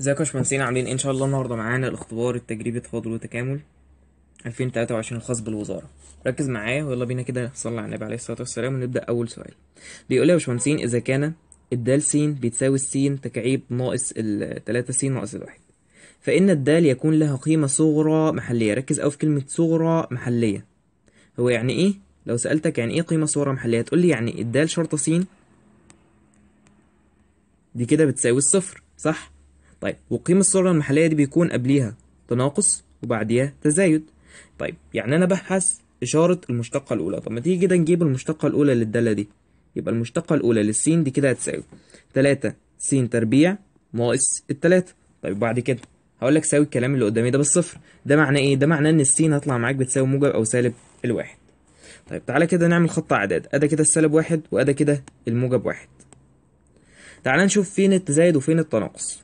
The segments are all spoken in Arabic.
ازيكم يا باشمهندسين عاملين ايه؟ ان شاء الله النهارده معانا الاختبار التجريبي تفاضل وتكامل 2023 الخاص بالوزاره ركز معايا ويلا بينا كده نصلي على النبي عليه الصلاه والسلام ونبدا اول سؤال بيقول لي يا باشمهندسين اذا كان الدال س بتساوي الس تكعيب ناقص ال 3 س ناقص الواحد فان الدال يكون لها قيمه صغرى محليه ركز قوي في كلمه صغرى محليه هو يعني ايه لو سالتك يعني ايه قيمه صغرى محليه تقول لي يعني الدال شرطه س دي كده بتساوي الصفر صح طيب وقيم الصورة المحلية دي بيكون قبليها تناقص وبعديها تزايد طيب يعني أنا ببحث إشارة المشتقة الأولى طب ما تيجي كده نجيب المشتقة الأولى للدالة دي يبقى المشتقة الأولى للسين دي كده هتساوي تلاتة س تربيع ناقص التلاتة طيب وبعد كده هقول لك ساوي الكلام اللي قدامي ده بالصفر ده معناه ايه ده معناه ان السين هطلع معاك بتساوي موجب او سالب الواحد طيب تعالى كده نعمل خط اعداد أدا كده السالب واحد وأدا كده الموجب واحد تعالى نشوف فين التزايد وفين التناقص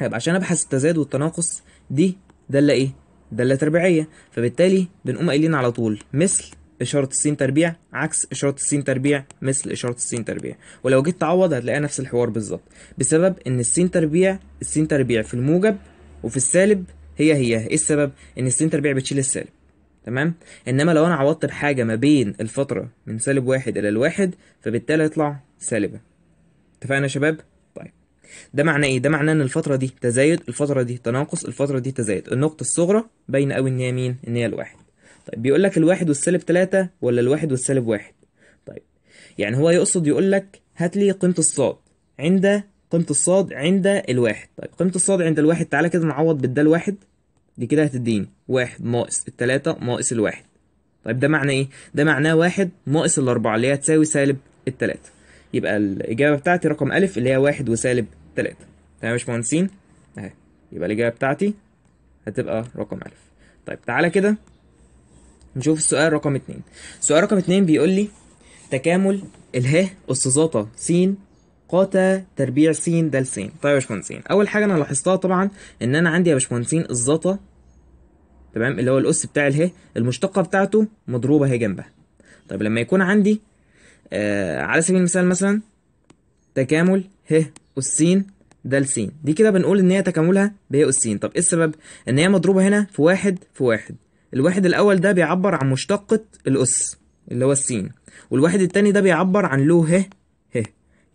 طيب عشان ابحث التزايد والتناقص دي داله ايه داله تربيعيه فبالتالي بنقوم قايلين على طول مثل اشاره السين تربيع عكس اشاره السين تربيع مثل اشاره السين تربيع ولو جيت تعوض هتلاقيها نفس الحوار بالظبط بسبب ان السين تربيع السين تربيع في الموجب وفي السالب هي هي ايه السبب ان السين تربيع بتشيل السالب تمام انما لو انا عوضت بحاجه ما بين الفتره من سالب واحد الى الواحد فبالتالي هيطلع سالبه اتفقنا يا شباب ده معنى ايه ده معناه ان الفتره دي تزايد الفتره دي تناقص الفتره دي تزايد النقطه الصغرى باينه او ان هي مين ان هي الواحد طيب بيقول لك الواحد والسالب 3 ولا الواحد والسالب 1 طيب يعني هو يقصد يقول لك هات لي قيمه الصاد عند قيمه الصاد عند الواحد طيب قيمه الصاد عند الواحد تعالى كده نعوض بالدال واحد دي كده هتديني واحد ناقص التلاتة ناقص الواحد طيب ده معنى ايه؟ ده معناه واحد ناقص الأربعة اللي هي هتساوي سالب التلاتة يبقى الإجابة بتاعتي رقم أ اللي هي واحد وسالب 3 تمام يا باشمهندسين اهي يبقى الاجابه بتاعتي هتبقى رقم الف طيب تعالى كده نشوف السؤال رقم 2 السؤال رقم 2 بيقول لي تكامل اله اس استزاطة س قاتا تربيع س د س طيب يا باشمهندسين اول حاجه انا لاحظتها طبعا ان انا عندي يا باشمهندسين الزاطة تمام اللي هو الاس بتاع اله المشتقه بتاعته مضروبه اهي جنبها طيب لما يكون عندي آه على سبيل المثال مثلا تكامل ه أس ده السين دي كده بنقول إن هي تكاملها بهي أس طب إيه السبب؟ إن هي مضروبة هنا في واحد في واحد الواحد الأول ده بيعبر عن مشتقة الأس اللي هو السين والواحد التاني ده بيعبر عن له ه ه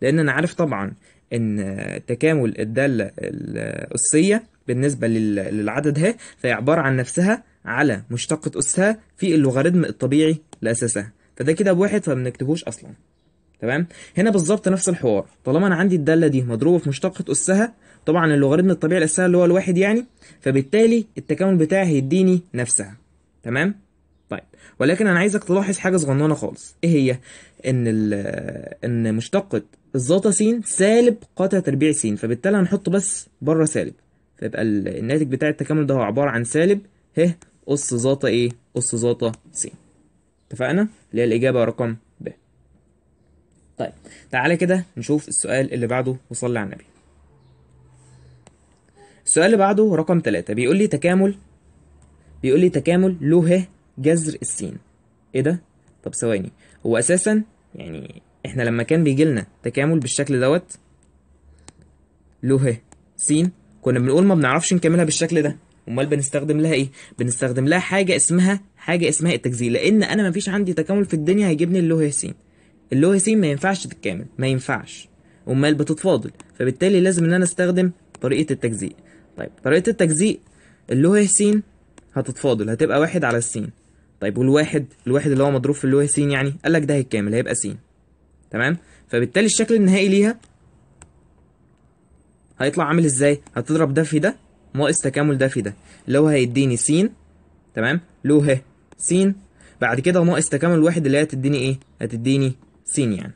لأن أنا عارف طبعا إن تكامل الدالة الأسية بالنسبة للعدد ه فهي عبارة عن نفسها على مشتقة أسها في اللوغاريتم الطبيعي لأساسها فده كده بواحد فما بنكتبوش أصلا تمام هنا بالظبط نفس الحوار طالما انا عندي الداله دي مضروبه في مشتقه اسها طبعا اللوغاريتم الطبيعي لاسها اللي هو الواحد يعني فبالتالي التكامل بتاعي هيديني نفسها تمام طيب ولكن انا عايزك تلاحظ حاجه صغننه خالص ايه هي ان ان مشتقه الزاتا س سالب قاطع تربيع س فبالتالي هنحطه بس بره سالب فيبقى الناتج بتاع التكامل ده هو عباره عن سالب ه اس زاتا ايه اس زاتا س اتفقنا اللي هي الاجابه رقم طيب تعالى كده نشوف السؤال اللي بعده وصلي على النبي السؤال اللي بعده رقم ثلاثة بيقول لي تكامل بيقول لي تكامل له جذر السين ايه ده طب ثواني هو اساسا يعني احنا لما كان بيجي لنا تكامل بالشكل دوت له س كنا بنقول ما بنعرفش نكملها بالشكل ده امال بنستخدم لها ايه بنستخدم لها حاجه اسمها حاجه اسمها التجزيء لان انا ما فيش عندي تكامل في الدنيا هيجيبني اللوه س هو سين ما ينفعش تتكامل ما ينفعش امال بتتفاضل فبالتالي لازم ان انا استخدم طريقه التجزيء طيب طريقه التجزيء هو سين هتتفاضل هتبقى واحد على السين طيب والواحد الواحد اللي هو مضروب في اللي هو س يعني قال لك ده هيتكامل هيبقى سين تمام فبالتالي الشكل النهائي ليها هيطلع عامل ازاي هتضرب ده في ده ناقص تكامل ده في ده اللي هو هيديني سين تمام له ه سين بعد كده ناقص تكامل واحد اللي هي هتديني ايه هتديني س يعني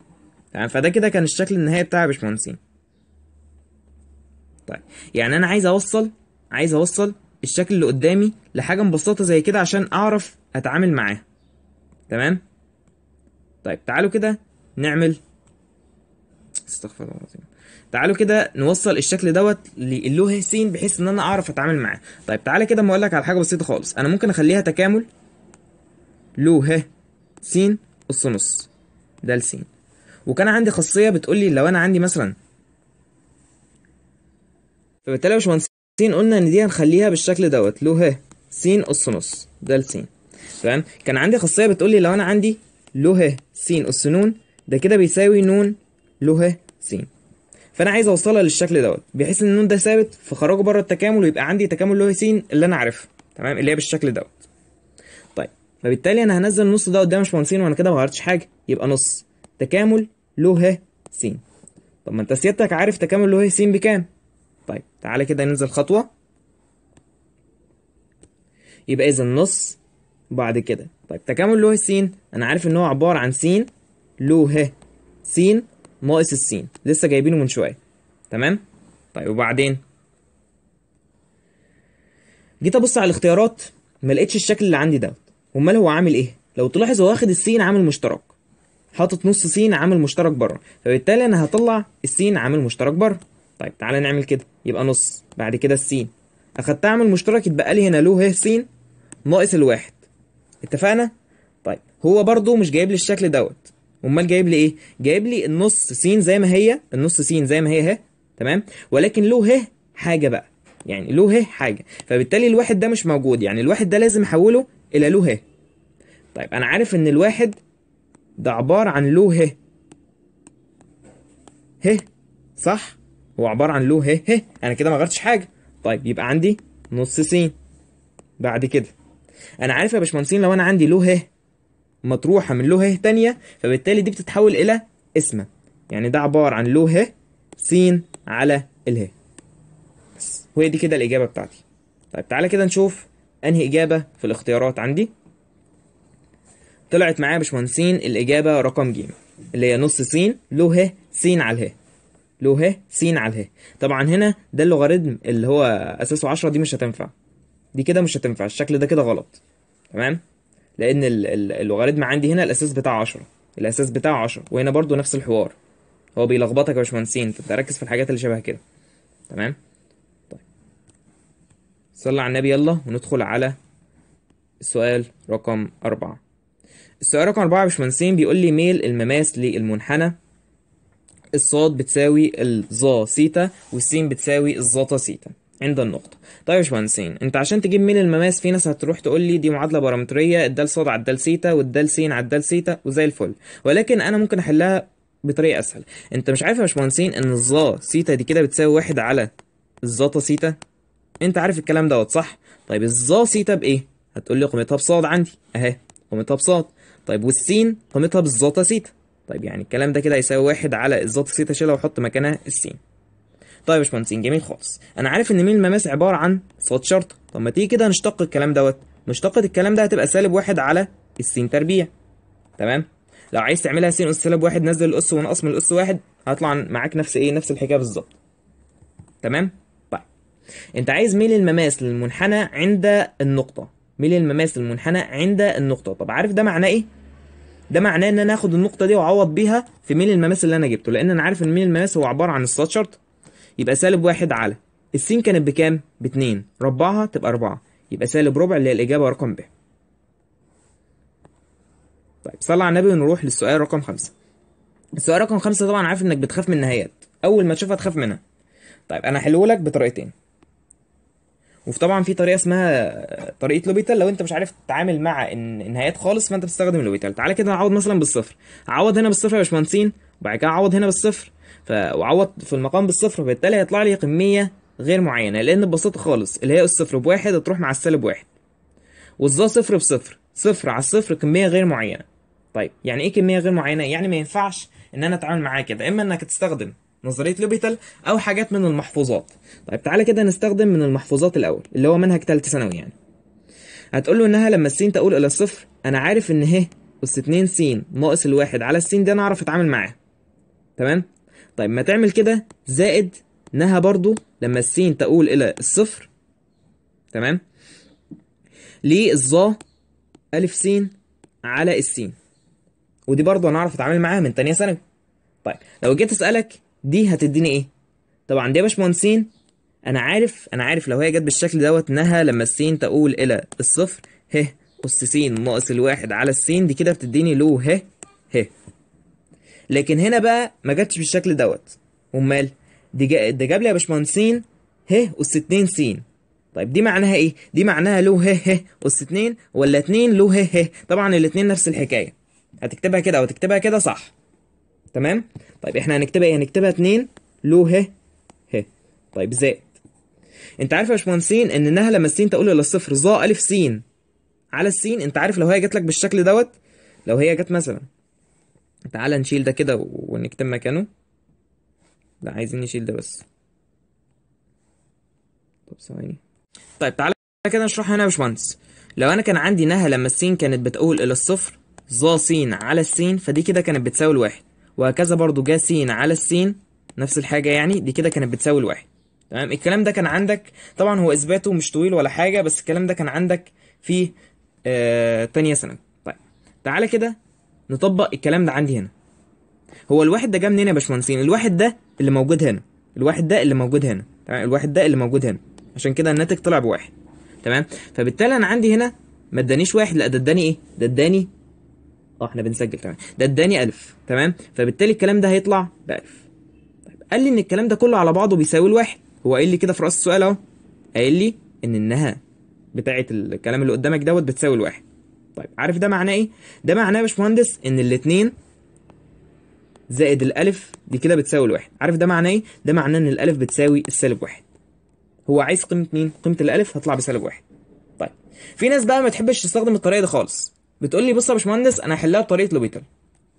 تمام فده كده كان الشكل النهائي بتاع باشمهندسين طيب يعني انا عايز اوصل عايز اوصل الشكل اللي قدامي لحاجه مبسطه زي كده عشان اعرف اتعامل معاه تمام طيب تعالوا كده نعمل استغفر الله العظيم تعالوا كده نوصل الشكل دوت للوه له س بحيث ان انا اعرف اتعامل معاه طيب تعالى كده اما اقول لك على حاجه بسيطه خالص انا ممكن اخليها تكامل له ه س اس نص ده السين وكان عندي خاصيه بتقول لي لو انا عندي مثلا فبالتالي يا باشمهندس سين قلنا ان دي هنخليها بالشكل دوت لو ه س اس نص ده س تمام كان عندي خاصيه بتقول لي لو انا عندي لو ه س اس نون ده كده بيساوي نون لو ه س فانا عايز اوصلها للشكل دوت بحيث ان النون ده ثابت فخرجه بره التكامل ويبقى عندي تكامل لو ه س اللي انا عارفها تمام اللي هي بالشكل دوت فبالتالي انا هنزل النص ده قدام سين وانا كده ما غيرتش حاجه يبقى نص تكامل لو ه س طب ما انت سيادتك عارف تكامل لو ه س بكام طيب تعالى كده ننزل خطوه يبقى اذا النص بعد كده طيب تكامل لو ه س انا عارف ان هو عباره عن س لو ه س ناقص السين لسه جايبينه من شويه تمام طيب وبعدين جيت ابص على الاختيارات ما لقيتش الشكل اللي عندي دوت امال هو عامل ايه لو تلاحظ هو واخد السين عامل مشترك حاطط نص سين عامل مشترك بره فبالتالي انا هطلع السين عامل مشترك بره طيب تعالى نعمل كده يبقى نص بعد كده السين اخدت عامل مشترك يتبقى لي هنا له ه سين ناقص الواحد اتفقنا طيب هو برضو مش جايب لي الشكل دوت امال جايب لي ايه جايب لي النص سين زي ما هي النص سين زي ما هي ه تمام ولكن له ه حاجه بقى يعني له ه حاجه فبالتالي الواحد ده مش موجود يعني الواحد ده لازم احوله إلى له طيب أنا عارف إن الواحد ده عبارة عن له ه ه صح هو عبارة عن له ه ه أنا كده ما غيرتش حاجة طيب يبقى عندي نص س بعد كده أنا عارف يا باشمهندسين لو أنا عندي له ه مطروحة من له ه تانية فبالتالي دي بتتحول إلى اسمة يعني ده عبارة عن له ه س على اله بس وهي دي كده الإجابة بتاعتي طيب تعالى كده نشوف انهي اجابه في الاختيارات عندي طلعت معايا باشمهندسين الاجابه رقم ج اللي هي نص س له ه س على ه له ه س على ه طبعا هنا ده اللوغاريتم اللي هو اساسه 10 دي مش هتنفع دي كده مش هتنفع الشكل ده كده غلط تمام لان اللوغاريتم عندي هنا الاساس بتاعه 10 الاساس بتاعه 10 وهنا برضو نفس الحوار هو بيلخبطك يا باشمهندسين فانت ركز في الحاجات اللي شبه كده تمام صلى على النبي يلا وندخل على السؤال رقم أربعة السؤال رقم أربعة مش منسين بيقول لي ميل المماس للمنحنى الصاد بتساوي الظا سيتا والسين بتساوي الظا سيتا عند النقطة طيب يا باشمهندسين انت عشان تجيب ميل المماس في ناس هتروح تقول لي دي معادلة بارامترية الدال صاد على الدال سيتا والدال سين على الدال سيتا وزي الفل ولكن انا ممكن احلها بطريقة اسهل انت مش عارف يا باشمهندسين ان الظا سيتا دي كده بتساوي واحد على الظا سيتا انت عارف الكلام دوت صح طيب الظا سيتا بايه هتقول لي قيمتها بصاد عندي اهي قيمتها بصاد طيب والسين قيمتها بالظا سيتا طيب يعني الكلام ده كده هيساوي واحد على الظا سيتا شيلها واحط مكانها السين طيب يا باشمهندسين جميل خالص انا عارف ان ميل المماس عباره عن صاد شرطه طب ما تيجي كده نشتق الكلام دوت مشتقة الكلام ده هتبقى سالب واحد على السين تربيع تمام لو عايز تعملها سين اس سالب واحد نزل الاس ونقص من الاس واحد هيطلع معاك نفس ايه نفس الحكايه بالظبط تمام انت عايز ميل المماس للمنحنى عند النقطه ميل المماس للمنحنى عند النقطه طب عارف ده معناه ايه ده معناه ان انا اخد النقطه دي واعوض بيها في ميل المماس اللي انا جبته لان انا عارف ان ميل المماس هو عباره عن الساتشارت شرط يبقى سالب واحد على السين كانت بكام باتنين ربعها تبقى اربعه يبقى سالب ربع اللي هي الاجابه رقم ب طيب صلى على النبي ونروح للسؤال رقم خمسة السؤال رقم خمسة طبعا عارف انك بتخاف من النهايات اول ما تشوفها تخاف منها طيب انا لك بطريقتين وطبعا في طريقه اسمها طريقه لوبيتال لو انت مش عارف تتعامل مع النهايات خالص فانت بتستخدم لوبيتال تعالى كده نعوض مثلا بالصفر عوض هنا بالصفر يا باشمهندسين وبعد كده عوض هنا بالصفر وعوض في المقام بالصفر فبالتالي هيطلع لي كميه غير معينه لان ببساطه خالص اللي هي الصفر بواحد هتروح مع السالب واحد والظا صفر بصفر صفر على الصفر كميه غير معينه طيب يعني ايه كميه غير معينه يعني ما ينفعش ان انا اتعامل معاها كده اما انك تستخدم نظريه لوبيتال او حاجات من المحفوظات طيب تعالى كده نستخدم من المحفوظات الاول اللي هو منهج ثالثه ثانوي يعني هتقول له انها لما السين تقول الى الصفر انا عارف ان ه اس 2 س ناقص الواحد على السين دي انا اعرف اتعامل معاها تمام طيب ما تعمل كده زائد انها برضو لما السين تقول الى الصفر تمام ليه الظا ا س على السين ودي برضو انا اعرف اتعامل معاها من ثانيه ثانوي طيب لو جيت اسالك دي هتديني ايه طبعا دي يا باشمهندسين انا عارف انا عارف لو هي جت بالشكل دوت انها لما السين تقول الى الصفر ه اس س ناقص الواحد على السين دي كده بتديني لو ه ه لكن هنا بقى ما جتش بالشكل دوت امال دي جا... ده جاب لي يا باشمهندسين ه اس 2 س طيب دي معناها ايه دي معناها لو ه ه اس 2 ولا 2 لو ه ه طبعا الاثنين نفس الحكايه هتكتبها كده وتكتبها كده صح تمام طيب احنا هنكتبها ايه هنكتبها 2 لو ه ه طيب زائد انت عارف يا باشمهندسين ان النهله لما السين تقول الى الصفر ظا الف سين على السين انت عارف لو هي جت لك بالشكل دوت لو هي جت مثلا تعالى نشيل ده كده ونكتب مكانه لا عايزين نشيل ده بس طب ثواني طيب تعالى كده نشرح هنا يا باشمهندس لو انا كان عندي نهى لما السين كانت بتقول الى الصفر ظا س على السين فدي كده كانت بتساوي الواحد وهكذا برضو جا س على السين نفس الحاجة يعني دي كده كانت بتساوي الواحد تمام الكلام ده كان عندك طبعا هو اثباته مش طويل ولا حاجة بس الكلام ده كان عندك في آه تانية ثانوي طيب تعالى كده نطبق الكلام ده عندي هنا هو الواحد ده جه منين يا باشمهندسين الواحد ده اللي موجود هنا الواحد ده اللي موجود هنا تمام الواحد ده اللي موجود هنا عشان كده الناتج طلع بواحد تمام فبالتالي انا عندي هنا ما ادانيش واحد لا ده اداني ايه ده اداني اه احنا بنسجل تمام ده اداني الف تمام فبالتالي الكلام ده هيطلع بألف طيب قال لي ان الكلام ده كله على بعضه بيساوي الواحد هو قايل لي كده في راس السؤال اهو قايل لي ان النهايه بتاعه الكلام اللي قدامك دوت بتساوي الواحد طيب عارف ده معناه ايه ده معناه يا باشمهندس ان الاثنين زائد الالف دي كده بتساوي الواحد عارف ده معناه ايه ده معناه ان الالف بتساوي السالب واحد هو عايز قيمه مين قيمه الالف هتطلع بسالب واحد طيب في ناس بقى ما تحبش تستخدم الطريقه دي خالص بتقول لي بص يا باشمهندس انا هحلها بطريقه لوبيتال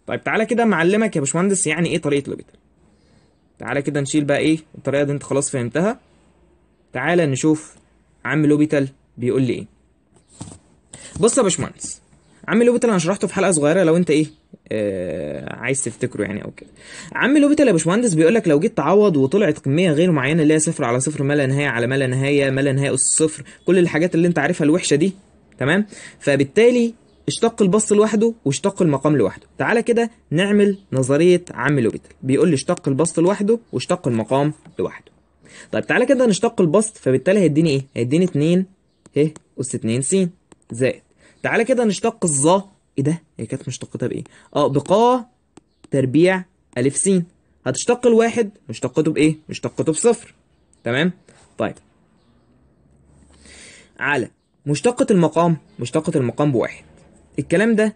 طيب تعالى كده معلمك يا باشمهندس يعني ايه طريقه لوبيتال تعالى كده نشيل بقى ايه الطريقه دي انت خلاص فهمتها تعالى نشوف عم لوبيتال بيقول لي ايه بص يا باشمهندس عم لوبيتال انا شرحته في حلقه صغيره لو انت ايه آه عايز تفتكره يعني او كده عم لوبيتال يا باشمهندس بيقول لك لو جيت تعوض وطلعت كميه غير معينه اللي هي صفر على صفر ما لا نهايه على ما لا نهايه ما لا نهايه اس صفر كل الحاجات اللي انت عارفها الوحشه دي تمام فبالتالي اشتق البص لوحده واشتق المقام لوحده تعالى كده نعمل نظريه عم لوبيتال بيقول لي اشتق البسط لوحده واشتق المقام لوحده طيب تعالى كده نشتق البسط فبالتالي هيديني ايه هيديني 2 ه اس 2 س زائد تعالى كده نشتق الظا ايه ده هي كانت مشتقتها بايه اه بقا تربيع الف س هتشتق الواحد مشتقته بايه مشتقته بصفر تمام طيب على مشتقة المقام مشتقة المقام بواحد الكلام ده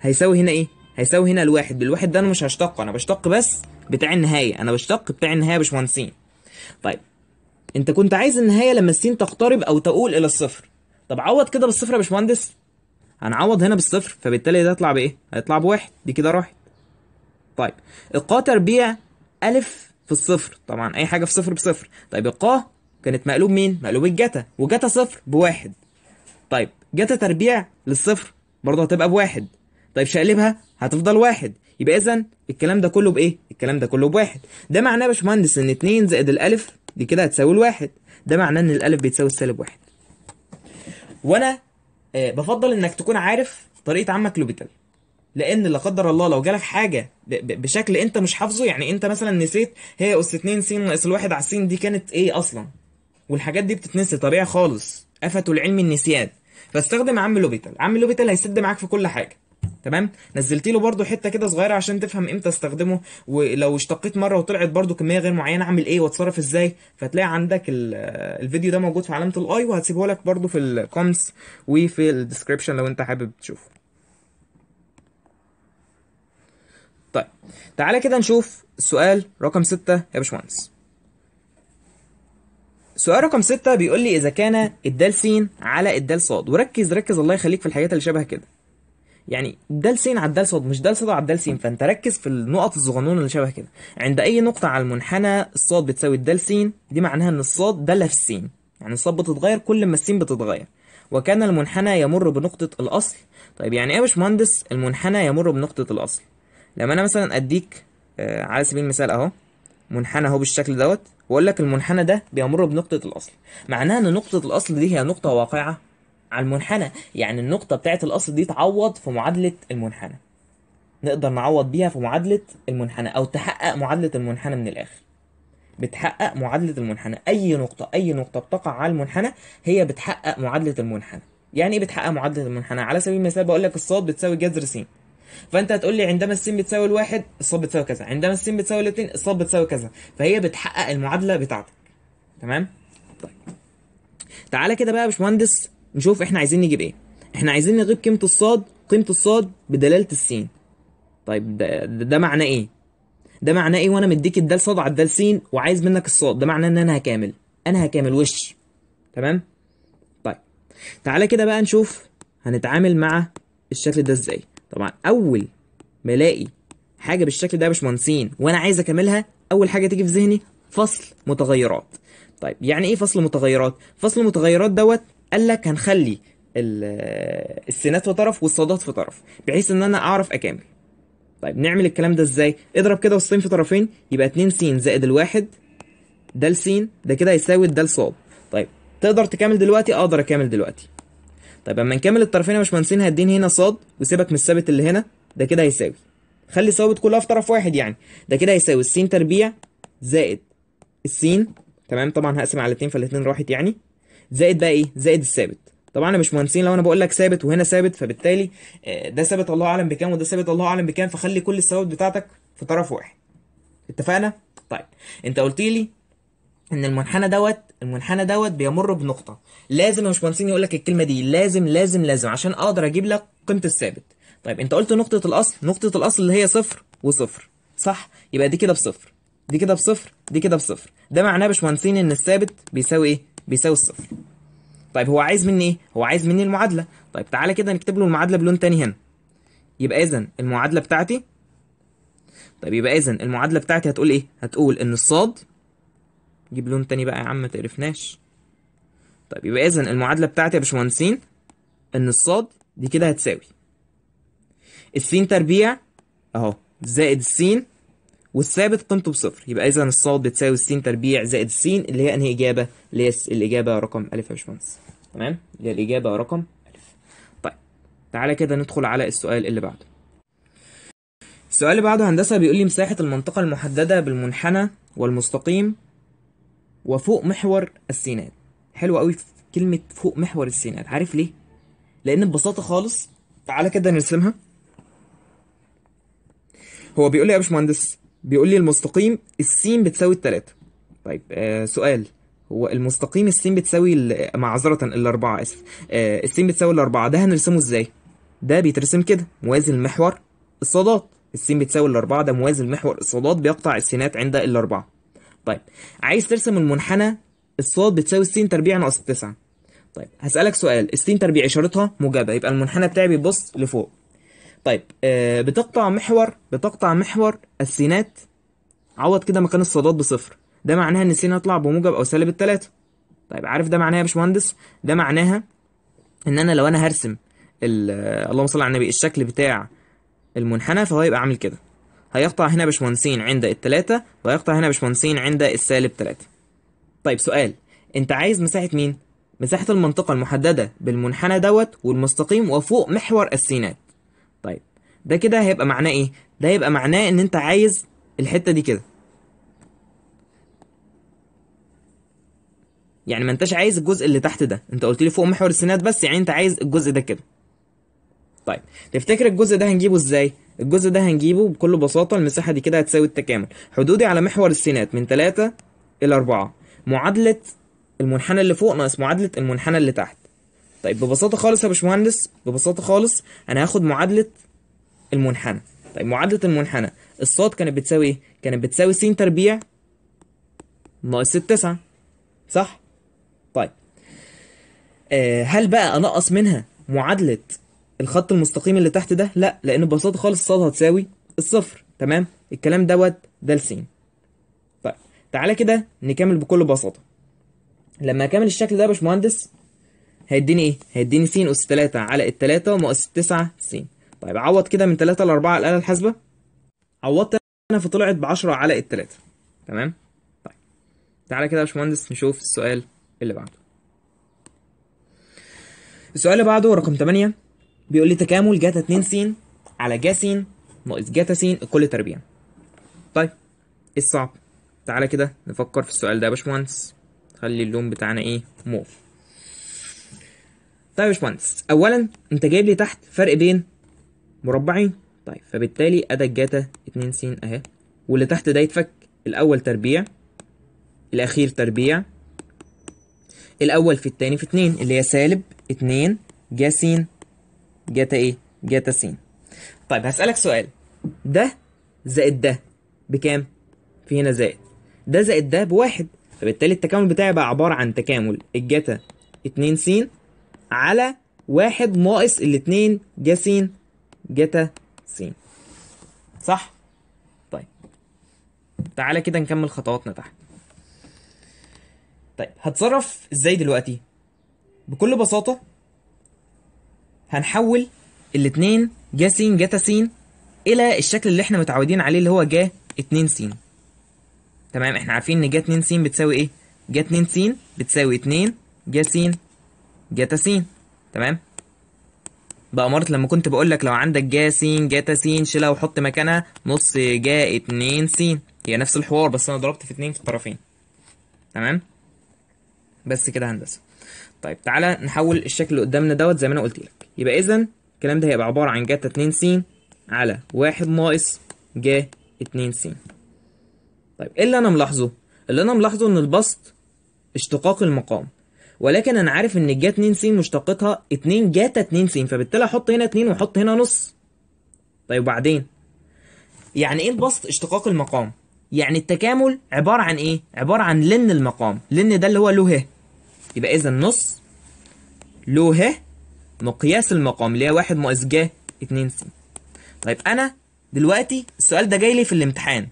هيساوي هنا ايه هيساوي هنا الواحد الواحد ده انا مش هشتقه انا بشتق بس بتاع النهايه انا بشتق بتاع النهايه يا باشمهندسين طيب انت كنت عايز النهايه لما السين تقترب او تقول الى الصفر طب عوض كده بالصفر يا باشمهندس هنعوض هنا بالصفر فبالتالي ده هيطلع بايه هيطلع بواحد دي كده راحت طيب القا تربيع الف في الصفر طبعا اي حاجه في صفر بصفر طيب القا كانت مقلوب مين مقلوب الجتا وجتا صفر بواحد طيب جتا تربيع للصفر برضه هتبقى بواحد طيب شقلبها هتفضل واحد يبقى اذا الكلام ده كله بايه الكلام ده كله بواحد ده معناه يا باشمهندس ان 2 زائد الالف دي كده هتساوي الواحد ده معناه ان الالف بيتساوي السالب واحد وانا آه، بفضل انك تكون عارف طريقه عمك لوبيتال لان لا قدر الله لو جالك حاجه بشكل انت مش حافظه يعني انت مثلا نسيت هي اس 2 س ناقص الواحد على س دي كانت ايه اصلا والحاجات دي بتتنسي طبيعي خالص افه العلم النسيان فاستخدم عم لوبيتال عم لوبيتال هيسد معاك في كل حاجه تمام نزلت له برده حته كده صغيره عشان تفهم امتى استخدمه ولو اشتقيت مره وطلعت برده كميه غير معينه اعمل ايه واتصرف ازاي فتلاقي عندك الفيديو ده موجود في علامه الاي وهسيبه لك برده في الكومنتس وفي الديسكربشن لو انت حابب تشوفه طيب تعالى كده نشوف السؤال رقم 6 يا باشمهندس سؤال رقم ستة بيقول لي إذا كان الدال س على الدال ص وركز ركز الله يخليك في الحاجات اللي شبه كده يعني دال س على الدال ص مش دال ص على الدال س فانت ركز في النقط الصغنونه اللي شبه كده عند اي نقطه على المنحنى الصاد بتساوي الدال س دي معناها ان الصاد داله في السين يعني الصاد بتتغير كل ما السين بتتغير وكان المنحنى يمر بنقطه الاصل طيب يعني ايه يا باشمهندس المنحنى يمر بنقطه الاصل لما انا مثلا اديك آه، على سبيل المثال اهو منحنى اهو بالشكل دوت واقول لك المنحنى ده بيمر بنقطه الاصل معناها ان نقطه الاصل دي هي نقطه واقعه على المنحنى يعني النقطه بتاعه الاصل دي تعوض في معادله المنحنى نقدر نعوض بيها في معادله المنحنى او تحقق معادله المنحنى من الاخر بتحقق معادله المنحنى اي نقطه اي نقطه بتقع على المنحنى هي بتحقق معادله المنحنى يعني ايه بتحقق معادله المنحنى على سبيل المثال بقول لك الصاد بتساوي جذر س فانت هتقول لي عندما السين بتساوي الواحد الصاد بتساوي كذا عندما السين بتساوي الاثنين الصاد بتساوي كذا فهي بتحقق المعادله بتاعتك تمام طيب تعالى كده بقى يا باشمهندس نشوف احنا عايزين نجيب ايه احنا عايزين نجيب قيمه الصاد قيمه الصاد بدلاله السين طيب ده, ده معناه ايه ده معناه ايه وانا مديك الدال صاد على الدال سين وعايز منك الصاد ده معناه ان انا هكامل انا هكامل وش تمام طيب تعالى كده بقى نشوف هنتعامل مع الشكل ده ازاي طبعا اول ما الاقي حاجه بالشكل ده يا باشمهندسين وانا عايز اكملها اول حاجه تيجي في ذهني فصل متغيرات طيب يعني ايه فصل متغيرات فصل متغيرات دوت قال لك هنخلي السينات في طرف والصادات في طرف بحيث ان انا اعرف اكمل طيب نعمل الكلام ده ازاي اضرب كده وسطين في طرفين يبقى 2 س زائد الواحد ده س ده كده هيساوي ده ص طيب تقدر تكمل دلوقتي اقدر اكمل دلوقتي طيب اما نكمل الطرفين مش باشمهندسين الدين هنا صاد وسيبك من الثابت اللي هنا ده كده هيساوي خلي الثوابت كلها في طرف واحد يعني ده كده هيساوي السين تربيع زائد السين تمام طبعا هقسم على الاثنين فالاثنين راحت يعني زائد بقى ايه زائد الثابت طبعا مش مهندسين لو انا بقول لك ثابت وهنا ثابت فبالتالي آه، ده ثابت الله اعلم بكام وده ثابت الله اعلم بكام فخلي كل الثوابت بتاعتك في طرف واحد اتفقنا طيب انت قلت لي ان المنحنى دوت المنحنى دوت بيمر بنقطه لازم يا باشمهندسين يقول لك الكلمه دي لازم لازم لازم عشان اقدر اجيب لك قيمه الثابت طيب انت قلت نقطه الاصل نقطه الاصل اللي هي صفر وصفر صح يبقى دي كده بصفر دي كده بصفر دي كده بصفر ده معناه يا باشمهندسين ان الثابت بيساوي ايه بيساوي الصفر طيب هو عايز مني ايه هو عايز مني المعادله طيب تعالى كده نكتب له المعادله بلون تاني هنا يبقى اذا المعادله بتاعتي طيب يبقى اذا المعادله بتاعتي هتقول ايه هتقول ان الصاد جيب لون تاني بقى يا عم ما تقرفناش طيب يبقى اذا المعادله بتاعتي يا باشمهندسين ان الصاد دي كده هتساوي السين تربيع اهو زائد السين والثابت قيمته بصفر يبقى اذا الصاد بتساوي السين تربيع زائد السين اللي هي انهي اجابه اللي هي الاجابه رقم الف يا باشمهندس تمام اللي هي الاجابه رقم الف طيب تعالى كده ندخل على السؤال اللي بعده السؤال اللي بعده هندسه بيقول لي مساحه المنطقه المحدده بالمنحنى والمستقيم وفوق محور السينات حلوه قوي في كلمه فوق محور السينات عارف ليه لان ببساطه خالص تعالى كده نرسمها هو بيقول لي يا باشمهندس بيقول لي المستقيم السين بتساوي التلاتة طيب آه سؤال هو المستقيم السين بتساوي معذرة الأربعة آسف آه السين بتساوي الأربعة ده هنرسمه إزاي؟ ده بيترسم كده موازي المحور الصادات السين بتساوي الأربعة ده موازي المحور الصادات بيقطع السينات عند الأربعة طيب عايز ترسم المنحنى الصاد بتساوي س تربيع ناقص 9 طيب هسألك سؤال الس تربيع إشارتها موجبة يبقى المنحنى بتاعي بيبص لفوق طيب آه بتقطع محور بتقطع محور السينات عوض كده مكان الصادات بصفر ده معناها ان السين هيطلع بموجب او سالب التلاتة طيب عارف ده معناها يا باشمهندس ده معناها ان انا لو انا هرسم آه، اللهم صل على النبي الشكل بتاع المنحنى فهو يبقى عامل كده هيقطع هنا بشمهندسين عند التلاتة وهيقطع هنا بشمهندسين عند السالب تلاتة طيب سؤال انت عايز مساحة مين؟ مساحة المنطقة المحددة بالمنحنى دوت والمستقيم وفوق محور السينات طيب ده كده هيبقى معناه ايه؟ ده هيبقى معناه ان انت عايز الحتة دي كده يعني ما انتش عايز الجزء اللي تحت ده انت قلت لي فوق محور السينات بس يعني انت عايز الجزء ده كده طيب تفتكر الجزء ده هنجيبه ازاي الجزء ده هنجيبه بكل بساطة المساحة دي كده هتساوي التكامل حدودي على محور السينات من 3 إلى 4 معادلة المنحنى اللي فوق ناقص معادلة المنحنى اللي تحت طيب ببساطة خالص يا باشمهندس ببساطة خالص أنا هاخد معادلة المنحنى طيب معادلة المنحنى الصاد كانت بتساوي إيه؟ كانت بتساوي س تربيع ناقص التسعة صح؟ طيب آه هل بقى أنقص منها معادلة الخط المستقيم اللي تحت ده لا لان ببساطه خالص ص هتساوي الصفر تمام الكلام دوت ده س طيب تعالى كده نكمل بكل بساطه لما اكمل الشكل ده يا باشمهندس هيديني ايه هيديني س اس 3 على ال 3 ناقص 9 س طيب عوض كده من 3 ل 4 الاله الحاسبه عوضت انا فطلعت ب 10 على ال 3 تمام طيب تعالى كده يا باشمهندس نشوف السؤال اللي بعده السؤال اللي بعده رقم 8 بيقول لي تكامل جتا 2 س على جا س ناقص جتا س الكل تربيع طيب ايه الصعب تعالى كده نفكر في السؤال ده يا باشمهندس خلي اللون بتاعنا ايه موف طيب يا باشمهندس اولا انت جايب لي تحت فرق بين مربعين طيب فبالتالي ادى الجتا 2 س اهي واللي تحت ده يتفك الاول تربيع الاخير تربيع الاول في الثاني في اتنين اللي هي سالب اتنين س جتا ايه جتا س طيب هسألك سؤال ده زائد ده بكام في هنا زائد ده زائد ده بواحد فبالتالي التكامل بتاعي بقى عبارة عن تكامل الجتا 2 س على واحد ناقص الاتنين جا س جتا س صح طيب تعالى كده نكمل خطواتنا تحت طيب هتصرف ازاي دلوقتي بكل بساطة هنحول الاتنين جا س جتا س الى الشكل اللي احنا متعودين عليه اللي هو جا 2 س تمام احنا عارفين ان جا 2 س بتساوي ايه جا 2 س بتساوي 2 جا س جتا س تمام بقى مرت لما كنت بقول لك لو عندك جا س جتا س شيلها وحط مكانها نص جا 2 س هي نفس الحوار بس انا ضربت في اتنين في الطرفين تمام بس كده هندسه طيب تعالى نحول الشكل اللي قدامنا دوت زي ما انا قلت لك يبقى اذا الكلام ده هيبقى عباره عن جتا 2 س على 1 ناقص جا 2 س طيب ايه اللي انا ملاحظه اللي انا ملاحظه ان البسط اشتقاق المقام ولكن انا عارف ان الجا 2 س مشتقتها 2 جتا 2 س فبالتالي احط هنا 2 واحط هنا نص طيب وبعدين يعني ايه البسط اشتقاق المقام يعني التكامل عباره عن ايه عباره عن لن المقام لن ده اللي هو له يبقى إذا النص له ه مقياس المقام اللي هي واحد مقاس ج 2 س طيب أنا دلوقتي السؤال ده جاي لي في الامتحان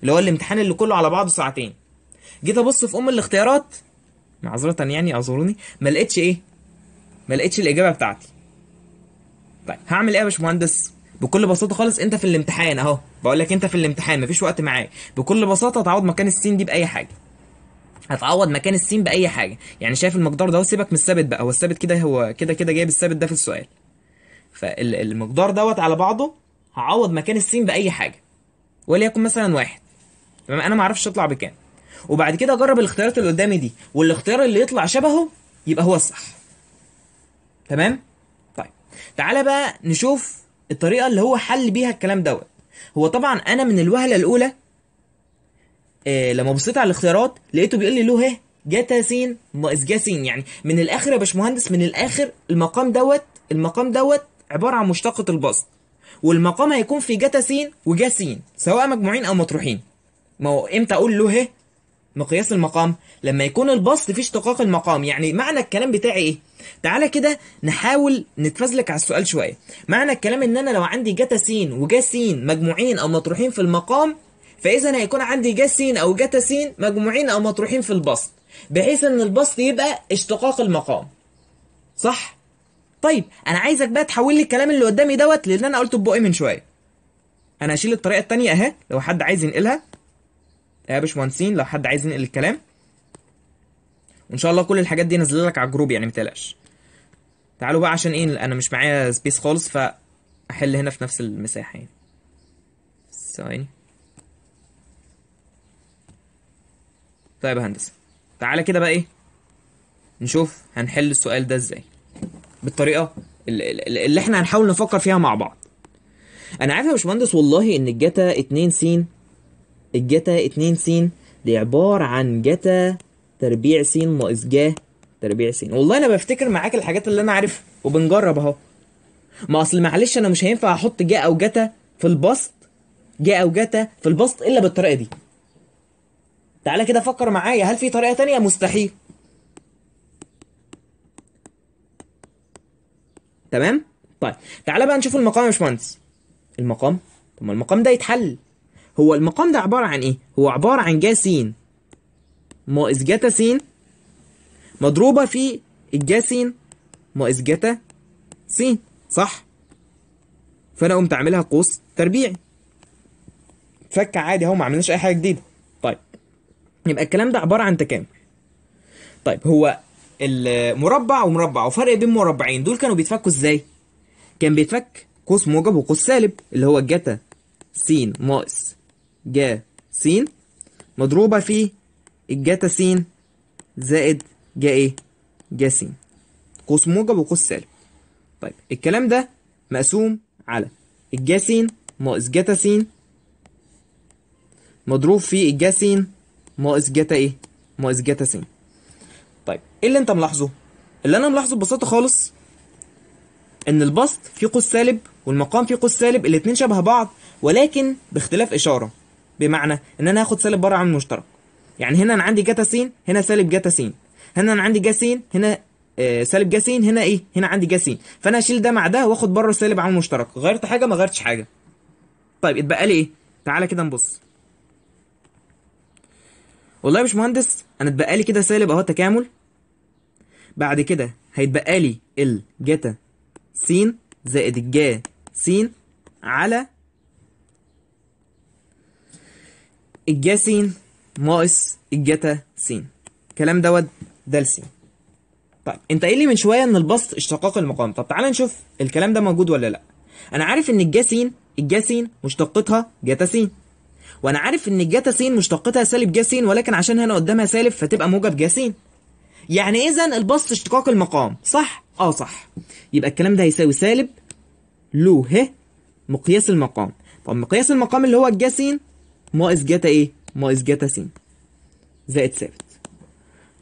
اللي هو الامتحان اللي كله على بعضه ساعتين جيت ابص في ام الاختيارات معذره يعني اعذروني ما لقيتش ايه ما لقيتش الاجابه بتاعتي طيب هعمل ايه يا باشمهندس بكل بساطه خالص انت في الامتحان اهو بقول لك انت في الامتحان مفيش وقت معايا بكل بساطه تعوض مكان السين دي باي حاجه هتعوض مكان السين باي حاجه يعني شايف المقدار ده سيبك من الثابت بقى هو الثابت كده هو كده كده جايب الثابت ده في السؤال فالمقدار دوت على بعضه هعوض مكان السين باي حاجه وليكن مثلا واحد تمام انا ما اعرفش اطلع بكام وبعد كده اجرب الاختيارات اللي قدامي دي والاختيار اللي يطلع شبهه يبقى هو الصح تمام طيب تعالى بقى نشوف الطريقه اللي هو حل بيها الكلام دوت هو طبعا انا من الوهله الاولى آه لما بصيت على الاختيارات لقيته بيقول لي له ه سين ناقص جا سين يعني من الاخر يا باشمهندس من الاخر المقام دوت المقام دوت عباره عن مشتقه البسط والمقام هيكون في وجا سين سواء مجموعين او مطروحين ما هو امتى اقول له ه مقياس المقام لما يكون البسط فيه اشتقاق المقام يعني معنى الكلام بتاعي ايه تعالى كده نحاول نتفزلك على السؤال شويه معنى الكلام ان انا لو عندي جتا س وجا س مجموعين او مطروحين في المقام فاذا هيكون عندي جاسين او جتاسين مجموعين او مطروحين في البسط بحيث ان البسط يبقى اشتقاق المقام صح طيب انا عايزك بقى تحول لي الكلام اللي قدامي دوت للي انا قلته ببقي من شويه انا هشيل الطريقه الثانيه اهي لو حد عايز ينقلها يا باشمهندسين لو حد عايز ينقل الكلام وان شاء الله كل الحاجات دي نازله لك على الجروب يعني متقلقش تعالوا بقى عشان ايه انا مش معايا سبيس خالص فاحل هنا في نفس المساحه يعني ثواني طيب يا هندسه تعالى كده بقى ايه نشوف هنحل السؤال ده ازاي بالطريقه اللي احنا هنحاول نفكر فيها مع بعض انا عارف يا باشمهندس والله ان الجتا 2 س الجتا 2 س دي عباره عن جتا تربيع س ناقص جا تربيع س والله انا بفتكر معاك الحاجات اللي انا عارفها وبنجرب اهو ما اصل معلش انا مش هينفع احط جا او جتا في البسط جا او جتا في البسط الا بالطريقه دي تعالى كده فكر معايا هل في طريقة تانية مستحيل تمام طيب تعالى بقى نشوف المقام يا باشمهندس المقام طب ما المقام ده يتحل هو المقام ده عبارة عن ايه هو عبارة عن جا س ناقص جتا س مضروبة في الجا س ناقص جتا س صح فانا قمت عاملها قوس تربيعي فك عادي اهو ما عملناش اي حاجه جديده يبقى الكلام ده عبارة عن تكامل طيب هو المربع ومربع وفرق بين مربعين دول كانوا بيتفكوا ازاي كان بيتفك قوس موجب وقوس سالب اللي هو جتا س ناقص جا س مضروبة في الجتا س زائد جا ايه جا س قوس موجب وقوس سالب طيب الكلام ده مقسوم على الجا س ناقص جتا س مضروب في الجا س ناقص جتا ايه ناقص جتا س طيب ايه اللي انت ملاحظه اللي انا ملاحظه ببساطه خالص ان البسط فيه قوس سالب والمقام فيه قوس سالب الاثنين شبه بعض ولكن باختلاف اشاره بمعنى ان انا هاخد سالب بره عامل مشترك يعني هنا انا عندي جتا س هنا سالب جتا س هنا انا عندي جا س هنا آه سالب جا س هنا ايه هنا عندي جا س فانا هشيل ده مع ده واخد بره سالب عامل مشترك غيرت حاجه ما غيرتش حاجه طيب اتبقى لي ايه تعالى كده نبص والله يا باشمهندس انا اتبقى لي كده سالب اهو التكامل بعد كده هيتبقى لي الجتا س زائد الجا س على الجا س ناقص الجتا س الكلام دوت ده س طيب انت قايل لي من شويه ان البسط اشتقاق المقام طب تعال نشوف الكلام ده موجود ولا لا انا عارف ان الجا س الجا س مشتقتها جتا س وانا عارف ان جتا س مشتقتها سالب جا س ولكن عشان هنا قدامها سالب فتبقى موجب جا س يعني اذا البسط اشتقاق المقام صح اه صح يبقى الكلام ده هيساوي سالب لو ه مقياس المقام طب مقياس المقام اللي هو الجا س ناقص جتا ايه ناقص جتا س زائد ثابت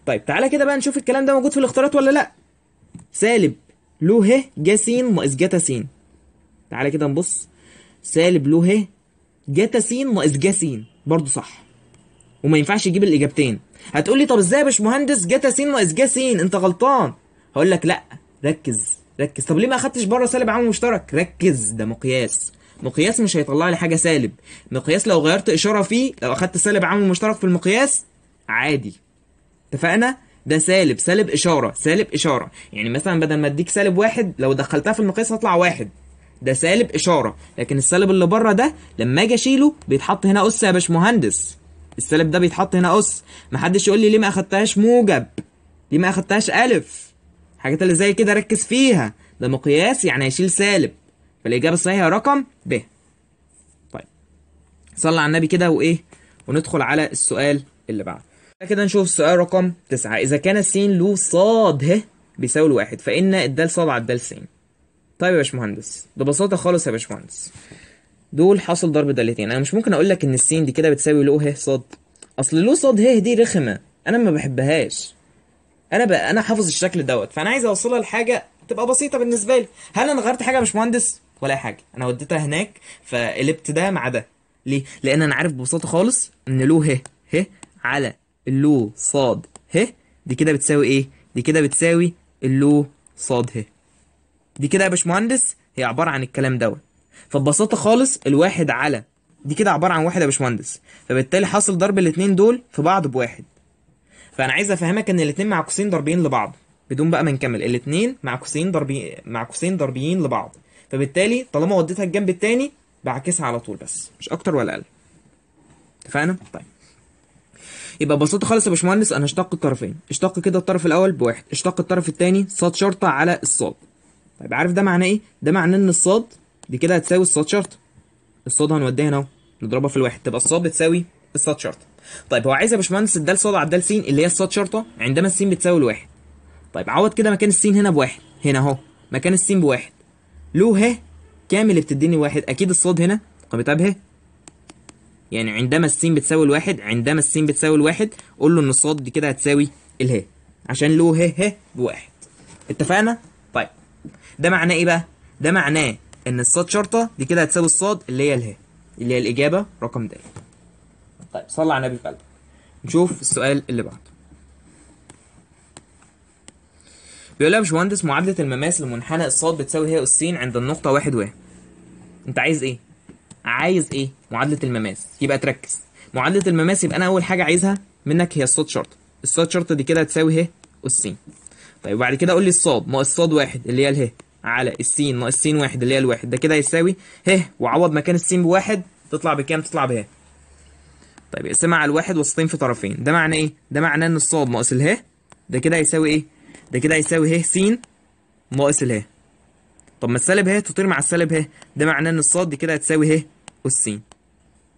طيب تعالى كده بقى نشوف الكلام ده موجود في الاختيارات ولا لا سالب لو ه جا س ناقص جتا س تعالى كده نبص سالب لو ه جتا سين ناقص جا سين برضه صح وما ينفعش تجيب الاجابتين هتقول لي طب ازاي يا باشمهندس جتا سين ناقص جا سين انت غلطان هقول لك لا ركز ركز طب ليه ما اخدتش بره سالب عام مشترك ركز ده مقياس مقياس مش هيطلع لي حاجه سالب مقياس لو غيرت اشاره فيه لو اخدت سالب عام مشترك في المقياس عادي اتفقنا ده سالب سالب اشاره سالب اشاره يعني مثلا بدل ما اديك سالب واحد لو دخلتها في المقياس هطلع واحد ده سالب اشاره لكن السالب اللي بره ده لما اجي اشيله بيتحط هنا اس يا باشمهندس السالب ده بيتحط هنا اس محدش يقول لي ليه ما اخدتهاش موجب ليه ما اخدتهاش الف الحاجات اللي زي كده ركز فيها ده مقياس يعني هيشيل سالب فالاجابه الصحيحه رقم ب طيب صلى على النبي كده وايه وندخل على السؤال اللي بعده كده نشوف السؤال رقم 9 اذا كان السين له صاد ه بيساوي الواحد فان الدال صاد على الدال س طيب يا باشمهندس ببساطه خالص يا باشمهندس دول حصل ضرب دالتين انا مش ممكن اقول لك ان السين دي كده بتساوي لو ه صاد اصل لو صاد ه دي رخمه انا ما بحبهاش انا بقى انا حافظ الشكل دوت فانا عايز اوصلها لحاجه تبقى بسيطه بالنسبه لي هل انا غيرت حاجه يا باشمهندس ولا حاجه انا وديتها هناك فقلبت ده مع ده ليه لان انا عارف ببساطه خالص ان لو ه ه على اللو صاد ه دي كده بتساوي ايه دي كده بتساوي اللو صاد ه دي كده يا باشمهندس هي عباره عن الكلام دوت فببساطه خالص الواحد على دي كده عباره عن واحد يا باشمهندس فبالتالي حاصل ضرب الاثنين دول في بعض بواحد فانا عايز افهمك ان الاثنين مع قوسين ضاربين لبعض بدون بقى ما نكمل الاثنين مع قوسين ضاربين مع قوسين ضاربين لبعض فبالتالي طالما وديتها الجنب الثاني بعكسها على طول بس مش اكتر ولا اقل اتفقنا طيب يبقى ببساطه خالص يا باشمهندس انا اشتق الطرفين اشتق كده الطرف الاول بواحد اشتق الطرف الثاني ص شرطه على الصاد طيب عارف ده معناه ايه ده معناه ان الصاد دي كده هتساوي الصاد شرط الصاد هنوديها هنا نضربها في الواحد تبقى الصاد بتساوي الصاد شرط طيب هو عايز يا باشمهندس الدال صاد على الدال س اللي هي الصاد شرطه عندما السين بتساوي الواحد طيب عوض كده مكان السين هنا بواحد هنا اهو مكان السين بواحد له ه كام اللي بتديني واحد اكيد الصاد هنا قيمتها طيب به يعني عندما السين بتساوي الواحد عندما السين بتساوي الواحد قول له ان الصاد دي كده هتساوي اله عشان له ه ه بواحد اتفقنا ده معناه ايه بقى ده معناه ان الصاد شرطه دي كده هتساوي الصاد اللي هي اله اللي هي الاجابه رقم د طيب صلى على النبي في نشوف السؤال اللي بعده بيقول لك يا باشمهندس معادله المماس لمنحنى الصاد بتساوي هي اس عند النقطه واحد واحد انت عايز ايه عايز ايه معادله المماس يبقى تركز معادله المماس يبقى انا اول حاجه عايزها منك هي الصاد شرطه الصاد شرطه دي كده هتساوي ه اس طيب وبعد كده قول لي الصاد ما الصاد واحد اللي هي اله على السين ناقص سين واحد اللي هي الواحد ده كده هيساوي ه وعوض مكان السين بواحد تطلع بكام تطلع بها طيب اقسمها على الواحد وسطين في طرفين ده معنى ايه ده معناه ان الصاد ناقص اله ده كده هيساوي ايه ده كده هيساوي ه س ناقص اله طب ما السالب ه تطير مع السالب ه ده معناه ان الصاد دي كده هتساوي ه والسين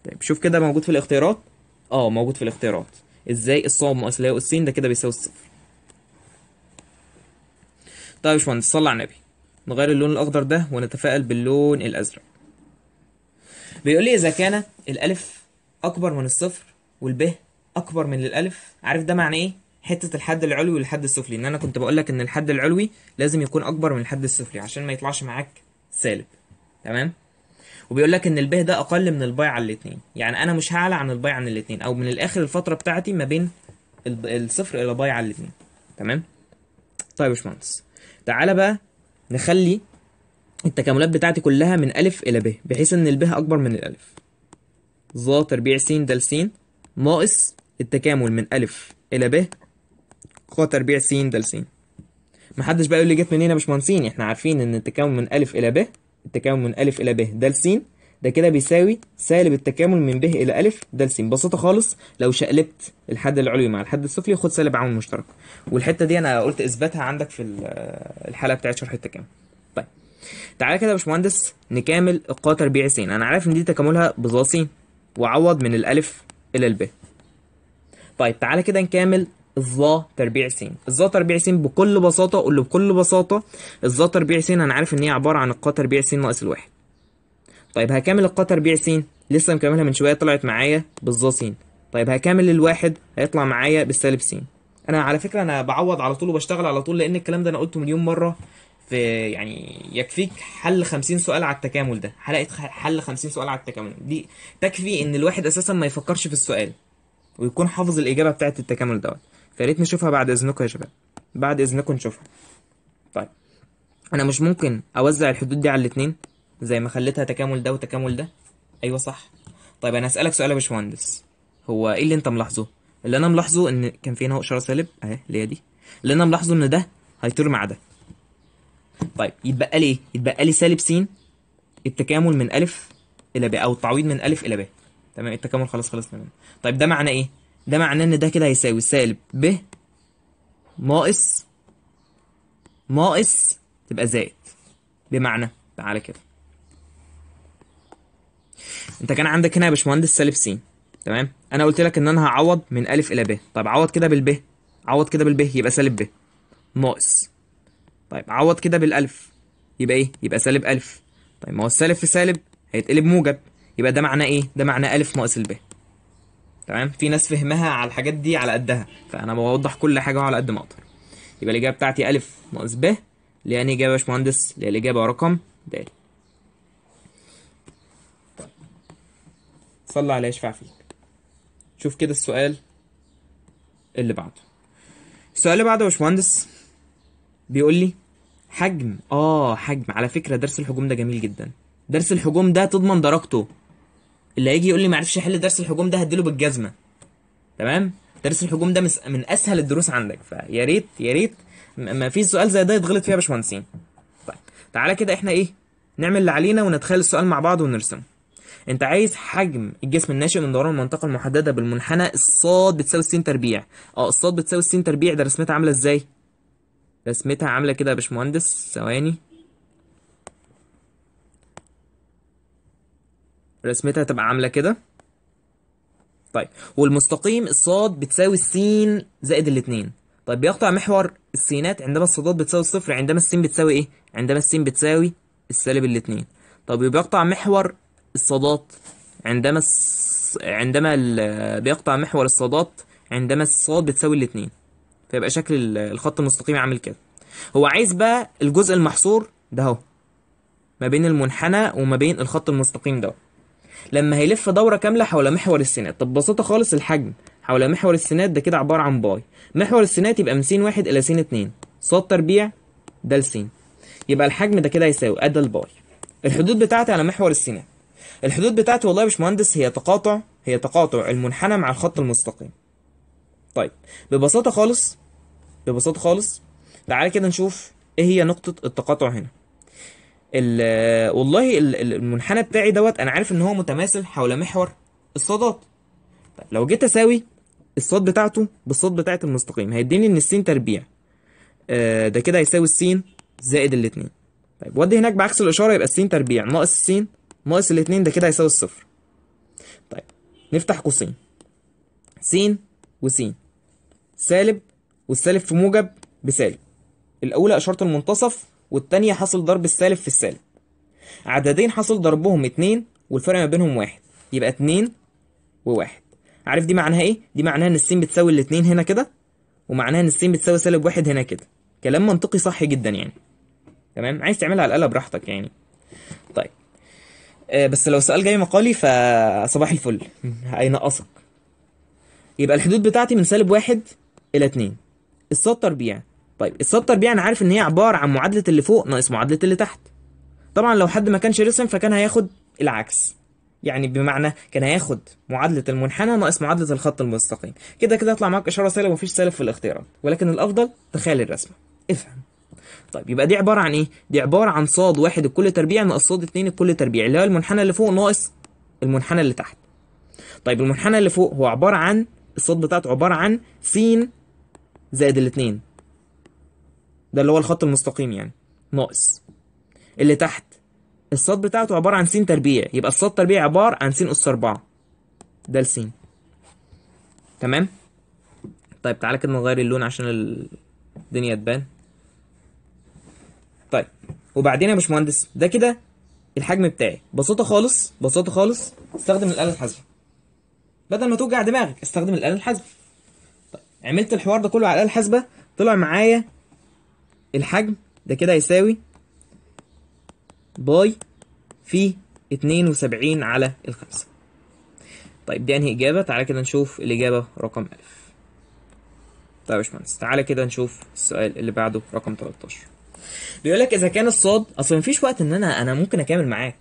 طيب شوف كده موجود في الاختيارات اه موجود في الاختيارات ازاي الصاد ناقص اله والسين ده كده بيساوي الصفر طيب يا باشمهندس صلي على النبي نغير اللون الأخضر ده ونتفائل باللون الأزرق بيقول لي إذا كان الألف أكبر من الصفر والب أكبر من الألف عارف ده معنى إيه؟ حتة الحد العلوي والحد السفلي إن أنا كنت بقول لك إن الحد العلوي لازم يكون أكبر من الحد السفلي عشان ما يطلعش معاك سالب تمام؟ وبيقول لك ان الب ده اقل من الباي على الاثنين يعني انا مش هعلى عن الباي عن الاثنين او من الاخر الفتره بتاعتي ما بين الصفر الى باي على الاثنين تمام طيب يا باشمهندس تعالى بقى نخلي التكاملات بتاعتي كلها من ألف إلى ب بحيث إن ال ب أكبر من الألف ظا تربيع س د س ناقص التكامل من ألف إلى ب ق تربيع س د س محدش بقى يقول لي جت منين يا باشمهندسين احنا عارفين ان التكامل من ألف إلى ب التكامل من ألف إلى ب د س ده كده بيساوي سالب التكامل من ب الى الف ده س ببساطه خالص لو شقلبت الحد العلوي مع الحد السفلي خد سالب عامل مشترك والحته دي انا قلت اثباتها عندك في آه، الحلقه بتاعت شرح التكامل طيب تعالى كده يا باشمهندس نكامل القاع تربيع س انا عارف ان دي تكاملها س وعوض من الالف الى الب طيب تعالى كده نكامل الظا تربيع س الظا تربيع س بكل بساطه اقول له بكل بساطه الظا تربيع س انا عارف ان هي عباره عن القاع تربيع س ناقص الواحد طيب هكمل القطر بيع س لسه مكملها من شويه طلعت معايا بالظا س طيب هكمل الواحد هيطلع معايا بالسالب س انا على فكره انا بعوض على طول وبشتغل على طول لان الكلام ده انا قلته مليون مره في يعني يكفيك حل 50 سؤال على التكامل ده حلقه حل 50 سؤال على التكامل دي تكفي ان الواحد اساسا ما يفكرش في السؤال ويكون حافظ الاجابه بتاعه التكامل دوت فياريت نشوفها بعد اذنكم يا شباب بعد اذنكم نشوفها طيب انا مش ممكن اوزع الحدود دي على الاثنين زي ما خليتها تكامل ده وتكامل ده ايوه صح طيب انا هسالك سؤال يا باشمهندس هو ايه اللي انت ملاحظه اللي انا ملاحظه ان كان في هنا اشاره سالب اهي اللي هي دي اللي انا ملاحظه ان ده هيطير مع ده طيب يتبقى لي ايه يتبقى لي سالب س التكامل من الف الى ب او التعويض من الف الى ب تمام التكامل خلاص خلصنا منه طيب ده معناه ايه ده معناه ان ده كده هيساوي سالب ب ناقص ناقص تبقى زائد بمعنى تعالى كده انت كان عندك هنا يا باشمهندس سالب س تمام انا قلت لك ان انا هعوض من الف الى ب طيب عوض كده بالب عوض كده بالب يبقى سالب ب ناقص طيب عوض كده بالالف يبقى ايه يبقى سالب الف طيب ما هو السالب في سالب هيتقلب موجب يبقى ده معناه ايه ده معناه الف ناقص الب تمام في ناس فهمها على الحاجات دي على قدها فانا بوضح كل حاجه على قد ما اقدر يبقى الاجابه بتاعتي الف ناقص ب لان اجابه يا باشمهندس اللي هي الاجابه رقم د صلى عليه يشفع فيك شوف كده السؤال اللي بعده السؤال اللي بعده يا باشمهندس بيقول لي حجم اه حجم على فكره درس الحجوم ده جميل جدا درس الحجوم ده تضمن درجته اللي هيجي يقول لي ما عرفش احل درس الحجوم ده هديله بالجزمه تمام درس الحجوم ده من اسهل الدروس عندك فيا ريت يا ريت ما في سؤال زي ده يتغلط فيها يا باشمهندسين طيب تعالى كده احنا ايه نعمل اللي علينا ونتخيل السؤال مع بعض ونرسمه انت عايز حجم الجسم الناشئ من دوران المنطقه المحدده بالمنحنى الصاد بتساوي س تربيع اه الصاد بتساوي س تربيع ده رسمتها عامله ازاي رسمتها عامله كده يا باشمهندس ثواني رسمتها تبقى عامله كده طيب والمستقيم الصاد بتساوي السين زائد الاتنين طيب بيقطع محور السينات عندما الصادات بتساوي الصفر عندما السين بتساوي ايه عندما السين بتساوي السالب الاتنين طب بيقطع محور الصادات عندما الص... عندما بيقطع محور الصادات عندما الصاد بتساوي الاثنين فيبقى شكل الخط المستقيم عامل كده هو عايز بقى الجزء المحصور ده اهو ما بين المنحنى وما بين الخط المستقيم ده لما هيلف دورة كاملة حول محور السينات طب ببساطة خالص الحجم حول محور السينات ده كده عبارة عن باي محور السينات يبقى من س واحد إلى س اتنين ص تربيع ده لسين يبقى الحجم ده كده هيساوي أدى الباي الحدود بتاعتي على محور السينات الحدود بتاعتي والله يا باشمهندس هي تقاطع هي تقاطع المنحنى مع الخط المستقيم طيب ببساطه خالص ببساطه خالص تعالى كده نشوف ايه هي نقطه التقاطع هنا ال والله المنحنى بتاعي دوت انا عارف ان هو متماثل حول محور الصادات طيب لو جيت اساوي الصاد بتاعته بالصاد بتاعت المستقيم هيديني ان السين تربيع آه ده كده هيساوي السين زائد الاثنين طيب ودي هناك بعكس الاشاره يبقى السين تربيع ناقص السين ناقص الاتنين ده كده هيساوي الصفر طيب نفتح قوسين س وس سالب والسالب في موجب بسالب الاولى اشاره المنتصف والتانية حاصل ضرب السالب في السالب عددين حاصل ضربهم اتنين والفرق ما بينهم واحد يبقى اتنين وواحد عارف دي معناها ايه دي معناها ان السين بتساوي الاتنين هنا كده ومعناها ان السين بتساوي سالب واحد هنا كده كلام منطقي صح جدا يعني تمام عايز تعملها على الاله براحتك يعني طيب آه، بس لو سؤال جاي مقالي فصباح الفل هينقصك يبقى الحدود بتاعتي من سالب واحد الى اتنين الصاد تربيع طيب الصاد تربيع انا عارف ان هي عباره عن معادله اللي فوق ناقص معادله اللي تحت طبعا لو حد ما كانش رسم فكان هياخد العكس يعني بمعنى كان هياخد معادلة المنحنى ناقص معادلة الخط المستقيم كده كده هيطلع معاك إشارة سالب ومفيش سالب في الاختيارات ولكن الأفضل تخيل الرسمة افهم طيب يبقى دي عباره عن ايه دي عباره عن صاد واحد الكل تربيع ناقص صاد اتنين الكل تربيع اللي هو المنحنى اللي فوق ناقص المنحنى اللي تحت طيب المنحنى اللي فوق هو عباره عن الصاد بتاعته عباره عن س زائد الاتنين ده اللي هو الخط المستقيم يعني ناقص اللي تحت الصاد بتاعته عباره عن س تربيع يبقى الصاد تربيع عباره عن س اس أربعة. ده ال س تمام طيب تعالى كده نغير اللون عشان الدنيا تبان طيب وبعدين يا باشمهندس ده كده الحجم بتاعي بساطه خالص بساطه خالص استخدم الاله الحاسبه بدل ما توجع دماغك استخدم الاله الحاسبه طيب عملت الحوار ده كله على الاله الحاسبه طلع معايا الحجم ده كده هيساوي باي في 72 على الخمسة طيب دي انهي اجابه تعالى كده نشوف الاجابه رقم ألف طيب يا باشمهندس تعالى كده نشوف السؤال اللي بعده رقم 13 بيقول لك اذا كان الصاد اصل مفيش وقت ان انا انا ممكن اكمل معاك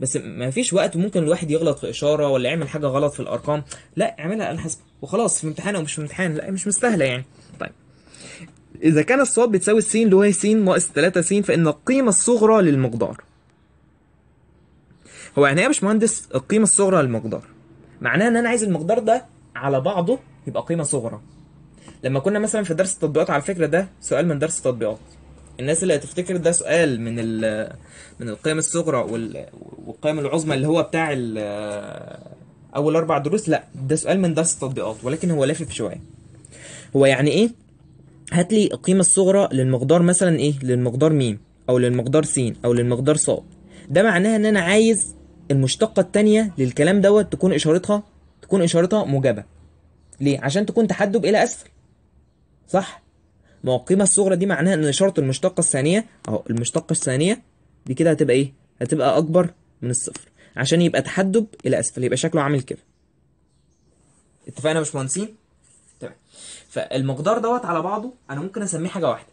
بس مفيش وقت ممكن الواحد يغلط في اشاره ولا يعمل حاجه غلط في الارقام لا اعملها على حسب وخلاص في امتحان او مش في امتحان لا مش مستاهله يعني طيب اذا كان الصاد بتساوي السين اللي هو س ناقص 3 س فان القيمه الصغرى للمقدار هو يعني ايه يا باشمهندس القيمه الصغرى للمقدار معناها ان انا عايز المقدار ده على بعضه يبقى قيمه صغرى لما كنا مثلا في درس التطبيقات على فكره ده سؤال من درس التطبيقات الناس اللي هتفتكر ده سؤال من ال من القيم الصغرى والقيم العظمى اللي هو بتاع ال اول اربع دروس لا ده سؤال من درس التطبيقات ولكن هو لافف شويه هو يعني ايه هات لي القيمه الصغرى للمقدار مثلا ايه للمقدار ميم او للمقدار س او للمقدار ص ده معناها ان انا عايز المشتقه الثانيه للكلام دوت تكون اشارتها تكون اشارتها موجبه ليه عشان تكون تحدب الى اسفل صح ما هو القيمه الصغرى دي معناها ان شرط المشتقه الثانيه اهو المشتقه الثانيه دي كده هتبقى ايه هتبقى اكبر من الصفر عشان يبقى تحدب الى اسفل يبقى شكله عامل كده اتفقنا يا باشمهندسين تمام فالمقدار دوت على بعضه انا ممكن اسميه حاجه واحده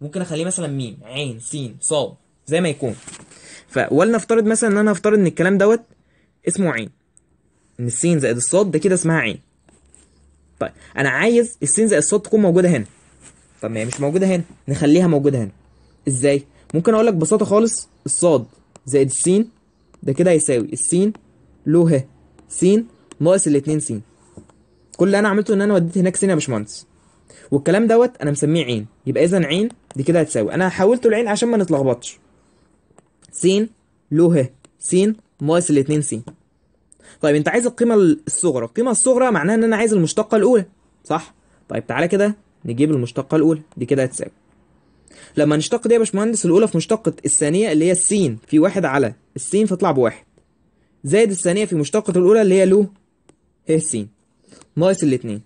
ممكن اخليه مثلا ميم عين سين صاد زي ما يكون فولنفترض مثلا ان انا أفترض ان الكلام دوت اسمه عين ان السين زائد الصاد ده كده اسمها عين طيب انا عايز السين زائد الصاد تكون موجوده هنا طب ما هي مش موجوده هنا نخليها موجوده هنا ازاي ممكن اقول لك ببساطه خالص الصاد زائد السين ده كده هيساوي السين له ه سين ناقص الاتنين سين كل اللي انا عملته ان انا وديت هناك سين يا باشمهندس والكلام دوت انا مسميه عين يبقى اذا عين دي كده هتساوي انا حولت لعين عشان ما نتلخبطش سين له ه سين ناقص الاتنين سين طيب انت عايز القيمه الصغرى القيمه الصغرى معناها ان انا عايز المشتقه الاولى صح طيب تعالى كده نجيب المشتقة الأولى دي كده هتساوي لما نشتق دي يا باشمهندس الأولى في مشتقة الثانية اللي هي السين في واحد على السين فتطلع بواحد زائد الثانية في مشتقة الأولى اللي هي له ه السين ناقص الاتنين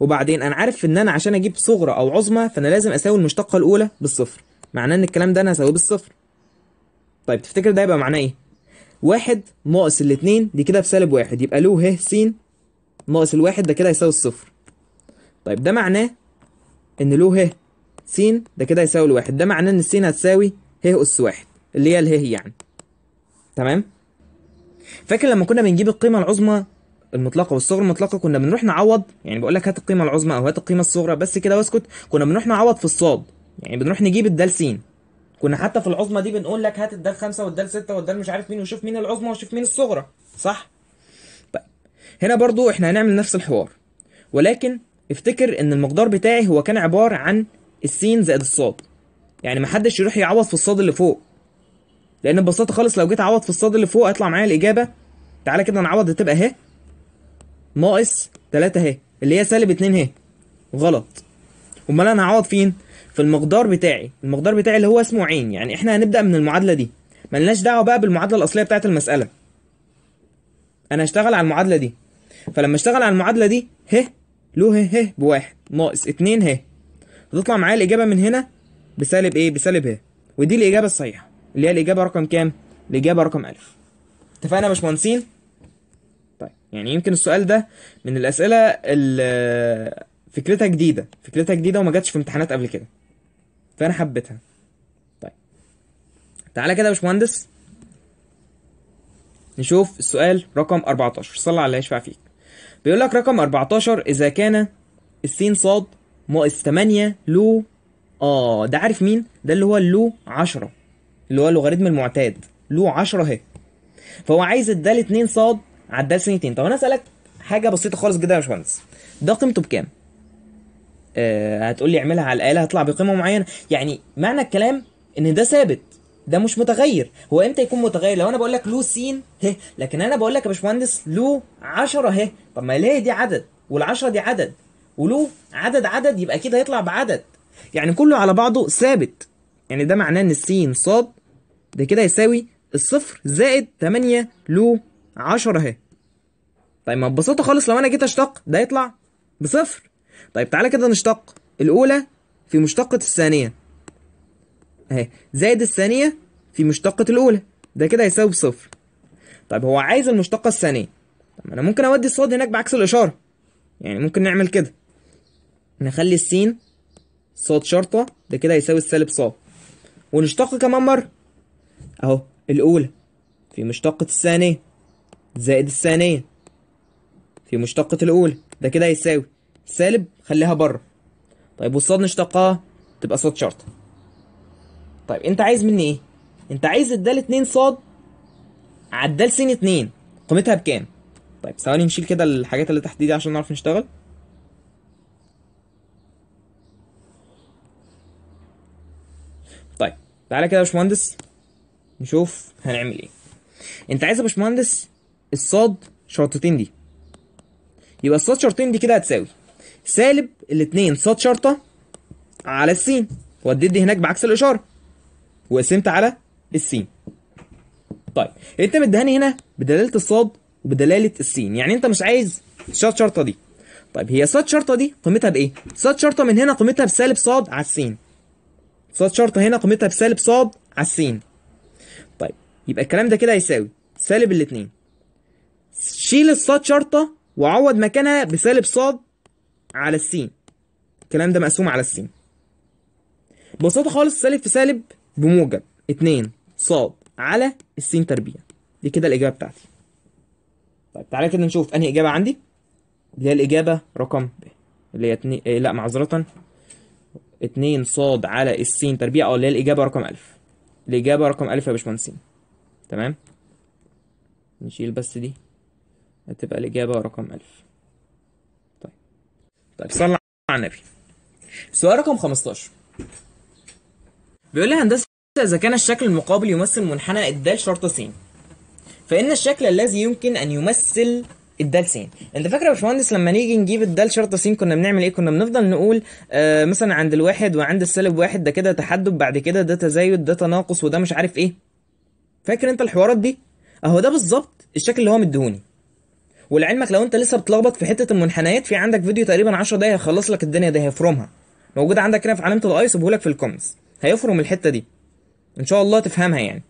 وبعدين أنا عارف إن أنا عشان أجيب صغرى أو عظمى فأنا لازم أساوي المشتقة الأولى بالصفر معناه إن الكلام ده أنا هساويه بالصفر طيب تفتكر ده يبقى معناه إيه؟ واحد ناقص الاتنين دي كده بسالب واحد يبقى له ه س ناقص الواحد ده كده هيساوي الصفر طيب ده معناه ان له ه س ده كده هيساوي الواحد ده معناه ان س هتساوي ه اس واحد اللي هي اله يعني تمام فاكر لما كنا بنجيب القيمه العظمى المطلقه والصغرى المطلقه كنا بنروح نعوض يعني بقول لك هات القيمه العظمى او هات القيمه الصغرى بس كده واسكت كنا بنروح نعوض في الصاد يعني بنروح نجيب الدال س كنا حتى في العظمى دي بنقول لك هات الدال خمسة والدال ستة والدال مش عارف مين وشوف مين العظمى وشوف مين الصغرى صح؟ طيب هنا برضو احنا هنعمل نفس الحوار ولكن افتكر ان المقدار بتاعي هو كان عبارة عن السين زائد الصاد يعني محدش يروح يعوض في الصاد اللي فوق لان ببساطة خالص لو جيت اعوض في الصاد اللي فوق هيطلع معايا الاجابة تعالى كده نعوض هتبقى اهي ناقص 3 اهي اللي هي سالب 2 اهي غلط امال انا هعوض فين في المقدار بتاعي المقدار بتاعي اللي هو اسمه عين يعني احنا هنبدا من المعادله دي ملناش دعوه بقى بالمعادله الاصليه بتاعه المساله انا هشتغل على المعادله دي فلما اشتغل على المعادله دي ه له ه ه بواحد ناقص اتنين ه هتطلع معايا الإجابة من هنا بسالب إيه؟ بسالب ه ودي الإجابة الصحيحة اللي هي الإجابة رقم كام؟ الإجابة رقم ألف اتفقنا يا باشمهندسين؟ طيب يعني يمكن السؤال ده من الأسئلة اللي فكرتها جديدة فكرتها جديدة وما جاتش في امتحانات قبل كده فأنا حبيتها طيب تعالى كده يا باشمهندس نشوف السؤال رقم 14 صلى على الله يشفع فيك بيقول لك رقم 14 إذا كان السين صاد ناقص 8 لو اه ده عارف مين؟ ده اللي هو اللو 10 اللي هو اللوغاريتم المعتاد لو 10 اهي فهو عايز الدال 2 صاد على الدال 2 طب انا اسالك حاجه بسيطه خالص جدا يا باشمهندس ده قيمته بكام؟ آه هتقول لي اعملها على الاله هتطلع بقيمه معينه يعني معنى الكلام ان ده ثابت ده مش متغير هو امتى يكون متغير لو انا بقول لك له سين ه لكن انا بقول لك يا باشمهندس له 10 ه طب ما ليه دي عدد وال10 دي عدد ولو عدد عدد يبقى كده هيطلع بعدد يعني كله على بعضه ثابت يعني ده معناه ان السين صاد ده كده يساوي الصفر زائد 8 له 10 ه طيب ما ببساطة خالص لو انا جيت اشتق ده يطلع بصفر طيب تعالى كده نشتق الاولى في مشتقة الثانية اهي زائد الثانية في مشتقة الأولى ده كده هيساوي صفر طيب هو عايز المشتقة الثانية طب أنا ممكن أودي الصاد هناك بعكس الإشارة يعني ممكن نعمل كده نخلي السين صاد شرطة ده كده هيساوي السالب صاد ونشتق كمان مرة أهو الأولى في مشتقة الثانية زائد الثانية في مشتقة الأولى ده كده هيساوي سالب خليها بره طيب والصاد نشتقها تبقى صاد شرطة طيب انت عايز مني ايه انت عايز الدال 2 ص على الدال س 2 قيمتها بكام طيب ثواني نشيل كده الحاجات اللي تحت دي عشان نعرف نشتغل طيب تعالى كده يا باشمهندس نشوف هنعمل ايه انت عايز يا باشمهندس الصاد شرطتين دي يبقى الصاد شرطتين دي كده هتساوي سالب الاثنين صاد شرطه على السين وديت دي هناك بعكس الاشاره وقسمت على السين طيب انت مدهاني هنا بدلاله الصاد وبدلاله السين يعني انت مش عايز شرط شرطه دي طيب هي صاد شرطه دي قيمتها بايه صاد شرطه من هنا قيمتها بسالب صاد على السين صاد شرطه هنا قيمتها بسالب صاد على السين طيب يبقى الكلام ده كده هيساوي سالب الاثنين شيل الصاد شرطه وعوض مكانها بسالب صاد على السين الكلام ده مقسوم على السين ببساطه خالص سالب في سالب بموجب 2 ص على السين تربيع دي كده الإجابة بتاعتي طيب تعالى كده نشوف أنهي إجابة عندي اللي هي الإجابة رقم ب اللي هي اتني... إيه لا معذرة 2 ص على السين تربيع أو اللي هي الإجابة رقم 1000 الإجابة رقم 1000 يا باشمهندسين تمام نشيل بس دي هتبقى الإجابة رقم 1000 طيب طيب صلى على النبي سؤال رقم 15 بيقول لي هندسة إذا كان الشكل المقابل يمثل منحنى الدال شرط س فإن الشكل الذي يمكن أن يمثل الدال س انت فاكر يا باشمهندس لما نيجي نجيب الدال شرط س كنا بنعمل ايه كنا بنفضل نقول آه مثلا عند الواحد وعند السالب واحد ده كده تحدب بعد كده ده تزايد ده تناقص وده مش عارف ايه فاكر انت الحوارات دي اهو ده بالظبط الشكل اللي هو مديهوني ولعلمك لو انت لسه بتلخبط في حته المنحنيات في عندك فيديو تقريبا 10 دقايق هيخلص لك الدنيا دي هيفرمها موجود عندك هنا في علامه الاي سيبهولك في الكومنتس هيفرم الحته دي ان شاء الله تفهمها يعني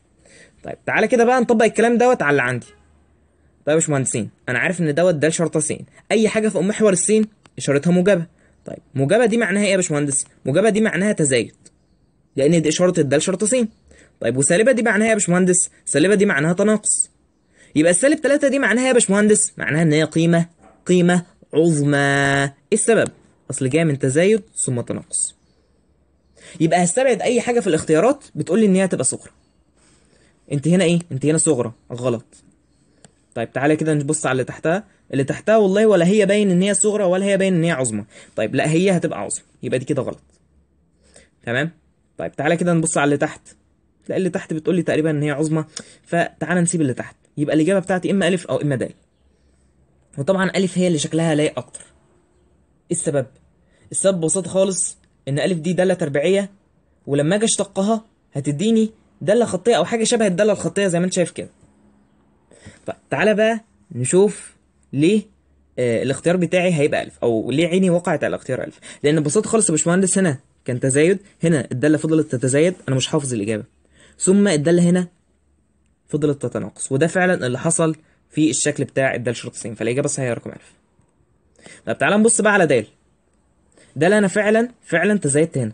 طيب تعالى كده بقى نطبق الكلام دوت على اللي عندي طيب يا باشمهندسين انا عارف ان دوت ده شرطه س اي حاجه ام محور السين اشارتها موجبه طيب موجبه دي معناها ايه يا باشمهندس موجبه دي معناها تزايد لان دي اشاره الدال شرطه س طيب وسالبه دي معناها إيه يا باشمهندس سالبه دي معناها تناقص يبقى السالب 3 دي معناها إيه يا باشمهندس معناها ان هي قيمه قيمه عظمى ايه السبب اصل جايه من تزايد ثم تناقص يبقى هستبعد اي حاجه في الاختيارات بتقول لي ان هي هتبقى صغرى انت هنا ايه انت هنا صغرى غلط طيب تعالى كده نبص على اللي تحتها اللي تحتها والله ولا هي باين ان هي صغرى ولا هي باين ان هي عظمى طيب لا هي هتبقى عظمى يبقى دي كده غلط تمام طيب تعالى كده نبص على اللي تحت تلاقي اللي تحت بتقول لي تقريبا ان هي عظمى فتعالى نسيب اللي تحت يبقى الاجابه بتاعتي اما الف او اما دال وطبعا الف هي اللي شكلها لايق اكتر إيه السبب السبب ببساطه خالص ان ألف دي دالة تربيعية ولما أجي أشتقها هتديني دالة خطية أو حاجة شبه الدالة الخطية زي ما أنت شايف كده فتعالى بقى نشوف ليه آه الاختيار بتاعي هيبقى ألف أو ليه عيني وقعت على اختيار ألف لأن ببساطة خالص يا باشمهندس هنا كان تزايد هنا الدالة فضلت تتزايد أنا مش حافظ الإجابة ثم الدالة هنا فضلت تتناقص وده فعلا اللي حصل في الشكل بتاع الدال شرطتين فالإجابة الصحيحة رقم 1000 طب تعالى نبص بقى على دال ده اللي انا فعلا فعلا تزايدت هنا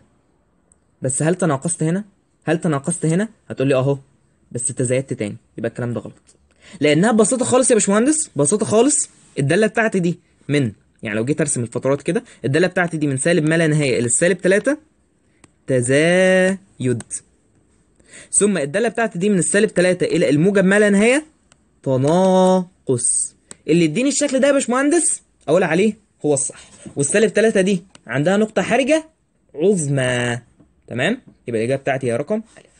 بس هل تناقصت هنا هل تناقصت هنا هتقول لي اهو بس تزايدت تاني يبقى الكلام ده غلط لانها ببساطه خالص يا باشمهندس ببساطه خالص الداله بتاعتي دي من يعني لو جيت ارسم الفترات كده الداله بتاعتي دي من سالب ما لا نهايه الى السالب 3 تزايد ثم الداله بتاعتي دي من السالب 3 الى الموجب ما لا نهايه تناقص اللي يديني الشكل ده يا باشمهندس اقول عليه هو الصح والسالب 3 دي عندها نقطة حرجة عظمى تمام يبقى الإجابة بتاعتي هي رقم ألف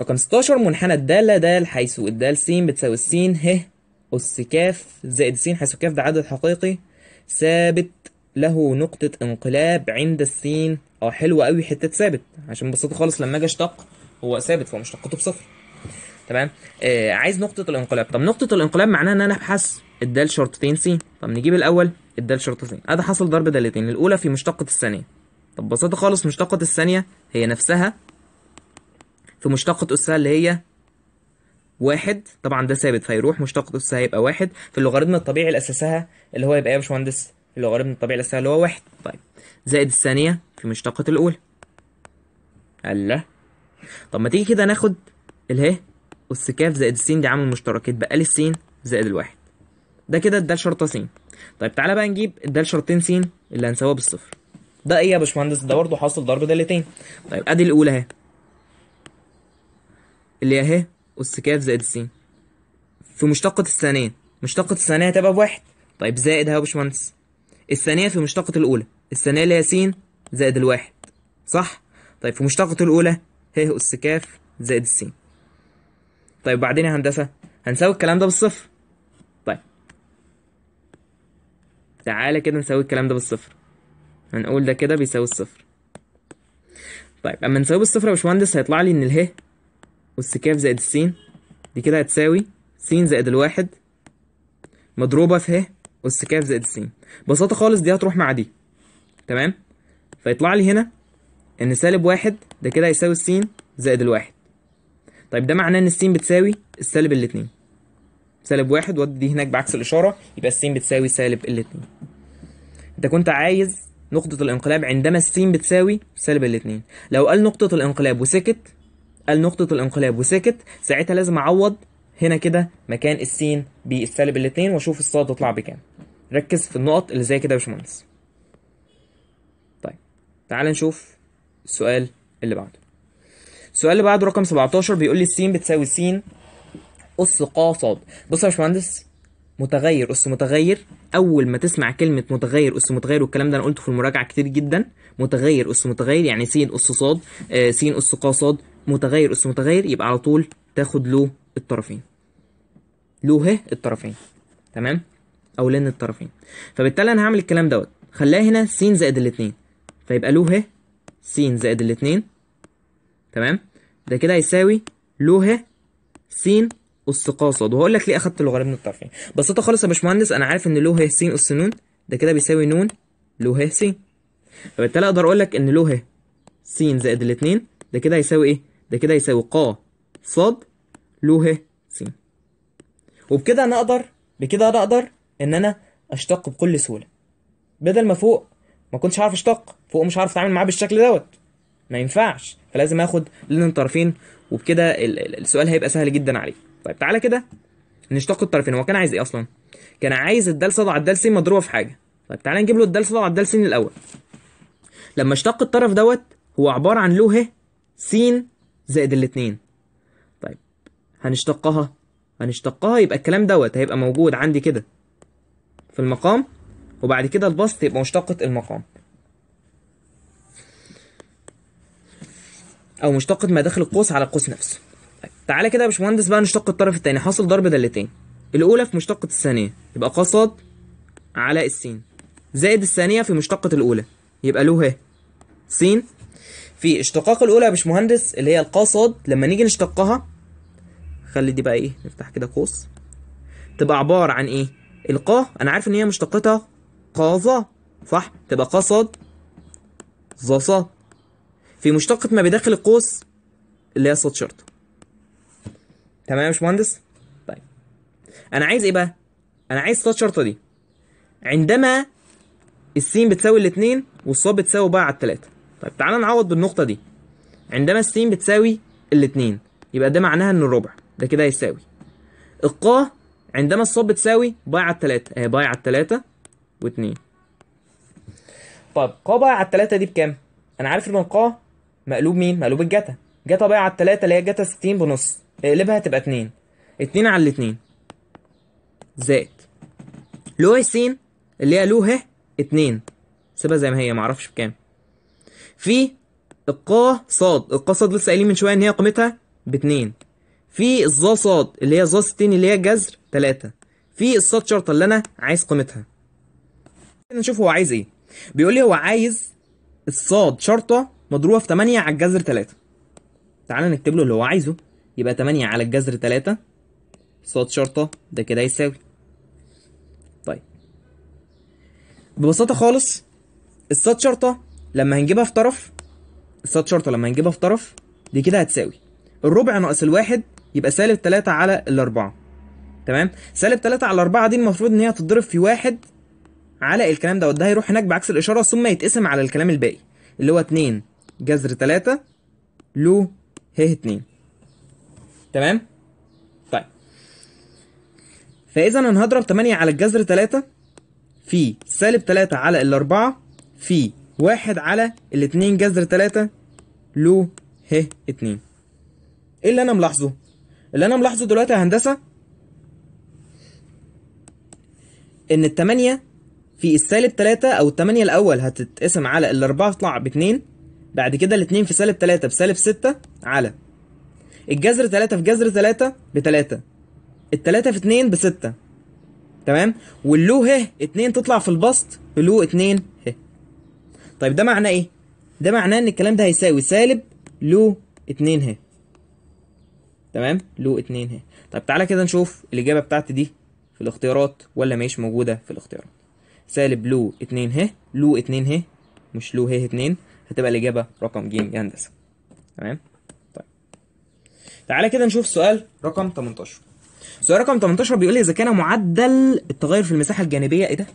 رقم 16 منحنى الدالة دال حيث الدال س بتساوي السين ه أس كاف زائد س حيث كاف ده عدد حقيقي ثابت له نقطة انقلاب عند السين اه حلوة أوي حتة ثابت عشان ببساطة خالص لما أجي أشتق هو ثابت فهو مشتقاته بصفر تمام آه عايز نقطة الانقلاب طب نقطة الانقلاب معناها إن أنا أبحث الدال شرطتين سي طب نجيب الاول الدال شرطتين ادي حصل ضرب دالتين الاولى في مشتقه الثانيه طب ببساطه خالص مشتقه الثانيه هي نفسها في مشتقه اسها اللي هي واحد طبعا ده ثابت فيروح مشتقه اسها هيبقى واحد في اللوغاريتم الطبيعي اللي اساسها اللي هو يبقى ايه يا باشمهندس اللوغاريتم الطبيعي اللي اساسها اللي هو واحد طيب زائد الثانيه في مشتقه الاولى الله طب ما تيجي كده ناخد اله اس كاف زائد السين دي عامل مشترك يتبقى لي السين زائد الواحد ده كده الدال شرطه س طيب تعالى بقى نجيب الدال شرطتين س اللي هنساويها بالصفر ده ايه يا باشمهندس ده برضه حاصل ضرب دالتين طيب ادي الاولى اهي اللي اهي اس ك زائد س في مشتقة الثانية مشتقة الثانية هتبقى بواحد طيب زائد اهي يا باشمهندس الثانية في مشتقة الأولى الثانية اللي هي س زائد الواحد صح؟ طيب في مشتقة الأولى ه أس ك زائد س طيب بعدين يا هندسة هنساوي الكلام ده بالصفر تعالى كده نساوي الكلام ده بالصفر هنقول ده كده بيساوي الصفر طيب اما نساوي بالصفر يا باشمهندس هيطلع لي ان اله والسكاف زائد السين دي كده هتساوي س زائد الواحد مضروبة في ه والسكاف زائد س ببساطة خالص دي هتروح مع دي تمام فيطلع لي هنا ان سالب واحد ده كده هيساوي السين زائد الواحد طيب ده معناه ان السين بتساوي السالب الاتنين سالب واحد ودي هناك بعكس الاشاره يبقى السين بتساوي سالب الاتنين انت كنت عايز نقطة الانقلاب عندما السين بتساوي سالب الاتنين لو قال نقطة الانقلاب وسكت قال نقطة الانقلاب وسكت ساعتها لازم اعوض هنا كده مكان السين بالسالب الاتنين واشوف الصاد تطلع بكام ركز في النقط اللي زي كده يا باشمهندس طيب تعال نشوف السؤال اللي بعده السؤال اللي بعده رقم 17 بيقول لي السين بتساوي س اس ق ص بص يا باشمهندس متغير اس متغير اول ما تسمع كلمه متغير اس متغير والكلام ده انا قلته في المراجعه كتير جدا متغير اس متغير يعني س اس ص آه، س اس ق ص متغير اس متغير يبقى على طول تاخد له الطرفين له ه الطرفين تمام او لن الطرفين فبالتالي انا هعمل الكلام دوت خلاه هنا س زائد الاثنين فيبقى له ه س زائد الاثنين تمام ده كده هيساوي له ه س والسقاصد وهقول لك ليه اخدت الغالب من الطرفين ببساطه خالص يا باشمهندس انا عارف ان لو ه س اس ن ده كده بيساوي ن لو ه س فبالتالي اقدر اقول لك ان لو ه س زائد الاثنين ده كده هيساوي ايه ده كده هيساوي ق ص لو ه س وبكده انا اقدر بكده انا اقدر ان انا اشتق بكل سهوله بدل ما فوق ما كنتش عارف اشتق فوق مش عارف اتعامل معاه بالشكل دوت ما ينفعش فلازم اخد لين الطرفين وبكده السؤال هيبقى سهل جدا عليك طيب تعالى كده نشتق الطرفين هو كان عايز ايه اصلا كان عايز الدال ص على الدال س مضروبه في حاجه طيب تعالى نجيب له الدال ص على الدال س الاول لما اشتق الطرف دوت هو عباره عن له س زائد الاثنين طيب هنشتقها هنشتقها يبقى الكلام دوت هيبقى موجود عندي كده في المقام وبعد كده البسط يبقى مشتقة المقام أو مشتقة ما داخل القوس على القوس نفسه تعالى كده يا باشمهندس بقى نشتق الطرف الثاني حاصل ضرب دالتين الاولى في مشتقة الثانية يبقى قصد على السين زائد الثانية في مشتقة الاولى يبقى له ه س في اشتقاق الاولى يا باشمهندس اللي هي القصد لما نيجي نشتقها خلي دي بقى ايه نفتح كده قوس تبقى عبارة عن ايه القا انا عارف ان هي مشتقتها قاظة صح تبقى قصد ظصة في مشتقة ما بداخل القوس اللي هي صوت شرطه تمام يا باشمهندس طيب انا عايز ايه بقى انا عايز ثلاث شرطه دي عندما السين بتساوي الاثنين والصاد بتساوي بقى على الثلاثه طيب تعالى نعوض بالنقطه دي عندما السين بتساوي الاثنين يبقى ده معناها ان الربع ده كده هيساوي القا عندما الصاد بتساوي باي على الثلاثه اهي باي على الثلاثه واتنين طب قا باي على الثلاثه دي بكام؟ انا عارف ان القا مقلوب مين؟ مقلوب الجتا جتا باي على الثلاثه اللي هي جتا 60 بنص اقلبها إيه، تبقى اتنين اتنين على الاتنين زائد لو س اللي هي لو ه اتنين سيبها زي ما هي معرفش بكام في القا ص القا ص لسه قايلين من شويه ان هي قيمتها باتنين في الظا ص اللي هي ظا ستين اللي هي الجذر تلاتة في الصاد شرطه اللي انا عايز قيمتها نشوف هو عايز ايه بيقول لي هو عايز الصاد شرطه مضروبه في 8 على الجذر 3 تعالى نكتب له اللي هو عايزه يبقى 8 على الجذر 3 ص شرطه ده كده يساوي طيب ببساطه خالص الص شرطه لما هنجيبها في طرف الص شرطه لما هنجيبها في طرف دي كده هتساوي الربع ناقص الواحد يبقى سالب 3 على الاربعه تمام سالب 3 على الاربعه دي المفروض ان هي تتضرب في واحد على الكلام ده وده هيروح هناك بعكس الاشاره ثم يتقسم على الكلام الباقي اللي هو 2 جذر 3 لو ه 2 تمام طيب فاذا انا هضرب 8 على الجذر 3 في سالب 3 على ال 4 في 1 على ال 2 جذر 3 لو ه 2 ايه اللي انا ملاحظه اللي انا ملاحظه دلوقتي يا هندسه ان ال 8 في السالب 3 او ال 8 الاول هتتقسم على ال 4 تطلع ب 2 بعد كده ال 2 في سالب 3 بسالب 6 على الجذر 3 في جذر 3 ب 3 ال 3 في 2 ب 6 تمام واللو ه 2 تطلع في البسط لو 2 ه طيب ده معناه ايه؟ ده معناه ان الكلام ده هيساوي سالب لو 2 ه تمام لو 2 ه طب تعالى كده نشوف الاجابه بتاعتي دي في الاختيارات ولا مش موجوده في الاختيارات سالب لو 2 ه لو 2 ه مش لو ه 2 هتبقى الاجابه رقم ج يا هندسه تمام تعالى كده نشوف سؤال رقم 18 سؤال رقم 18 بيقول لي اذا كان معدل التغير في المساحه الجانبيه ايه ده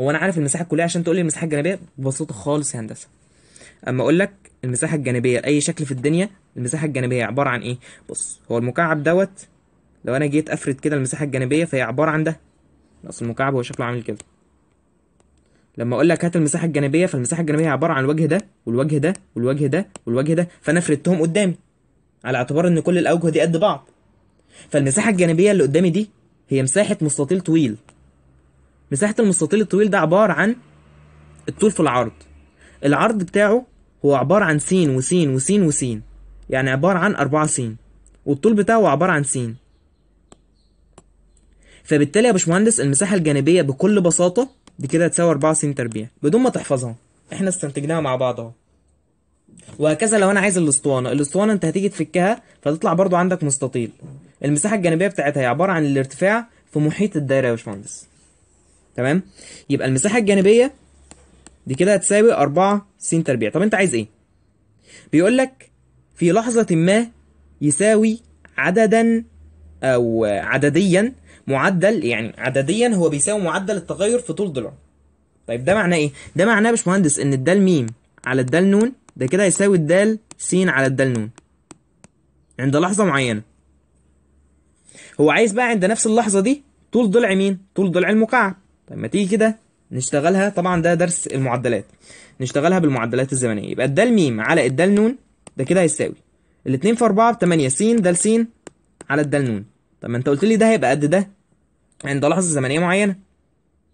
هو انا عارف المساحه الكليه عشان تقول لي المساحه الجانبيه ببساطه خالص يا هندسه اما اقول لك المساحه الجانبيه لاي شكل في الدنيا المساحه الجانبيه عباره عن ايه بص هو المكعب دوت لو انا جيت افرد كده المساحه الجانبيه فهي عباره عن ده اصل المكعب هو شكله عامل كده لما اقول لك هات المساحه الجانبيه فالمساحه الجانبيه عباره عن الوجه ده والوجه ده والوجه ده والوجه ده فانا فردتهم قدامي على اعتبار ان كل الاوجه دي قد بعض فالمساحة الجانبية اللي قدامي دي هي مساحة مستطيل طويل مساحة المستطيل الطويل ده عبارة عن الطول في العرض العرض بتاعه هو عبارة عن س وس وس وس يعني عبارة عن أربعة س والطول بتاعه عبارة عن س فبالتالي يا باشمهندس المساحة الجانبية بكل بساطة دي كده هتساوي 4 س تربيع بدون ما تحفظها احنا استنتجناها مع بعض اهو وهكذا لو انا عايز الاسطوانه الاسطوانه انت هتيجي تفكها فتطلع برضو عندك مستطيل المساحه الجانبيه بتاعتها هي عباره عن الارتفاع في محيط الدايره يا باشمهندس تمام يبقى المساحه الجانبيه دي كده هتساوي 4 س تربيع طب انت عايز ايه بيقول لك في لحظه ما يساوي عددا او عدديا معدل يعني عدديا هو بيساوي معدل التغير في طول ضلع طيب ده معناه ايه ده معناه يا باشمهندس ان الدال ميم على الدال نون ده كده هيساوي الدال س على الدال ن عند لحظة معينة هو عايز بقى عند نفس اللحظة دي طول ضلع مين؟ طول ضلع المكعب طب ما تيجي كده نشتغلها طبعا ده درس المعدلات نشتغلها بالمعدلات الزمنية يبقى الدال م على الدال ن ده كده هيساوي الاتنين في أربعة بتمانية س دال س على الدال ن طب ما انت قلت لي ده هيبقى قد ده عند لحظة زمنية معينة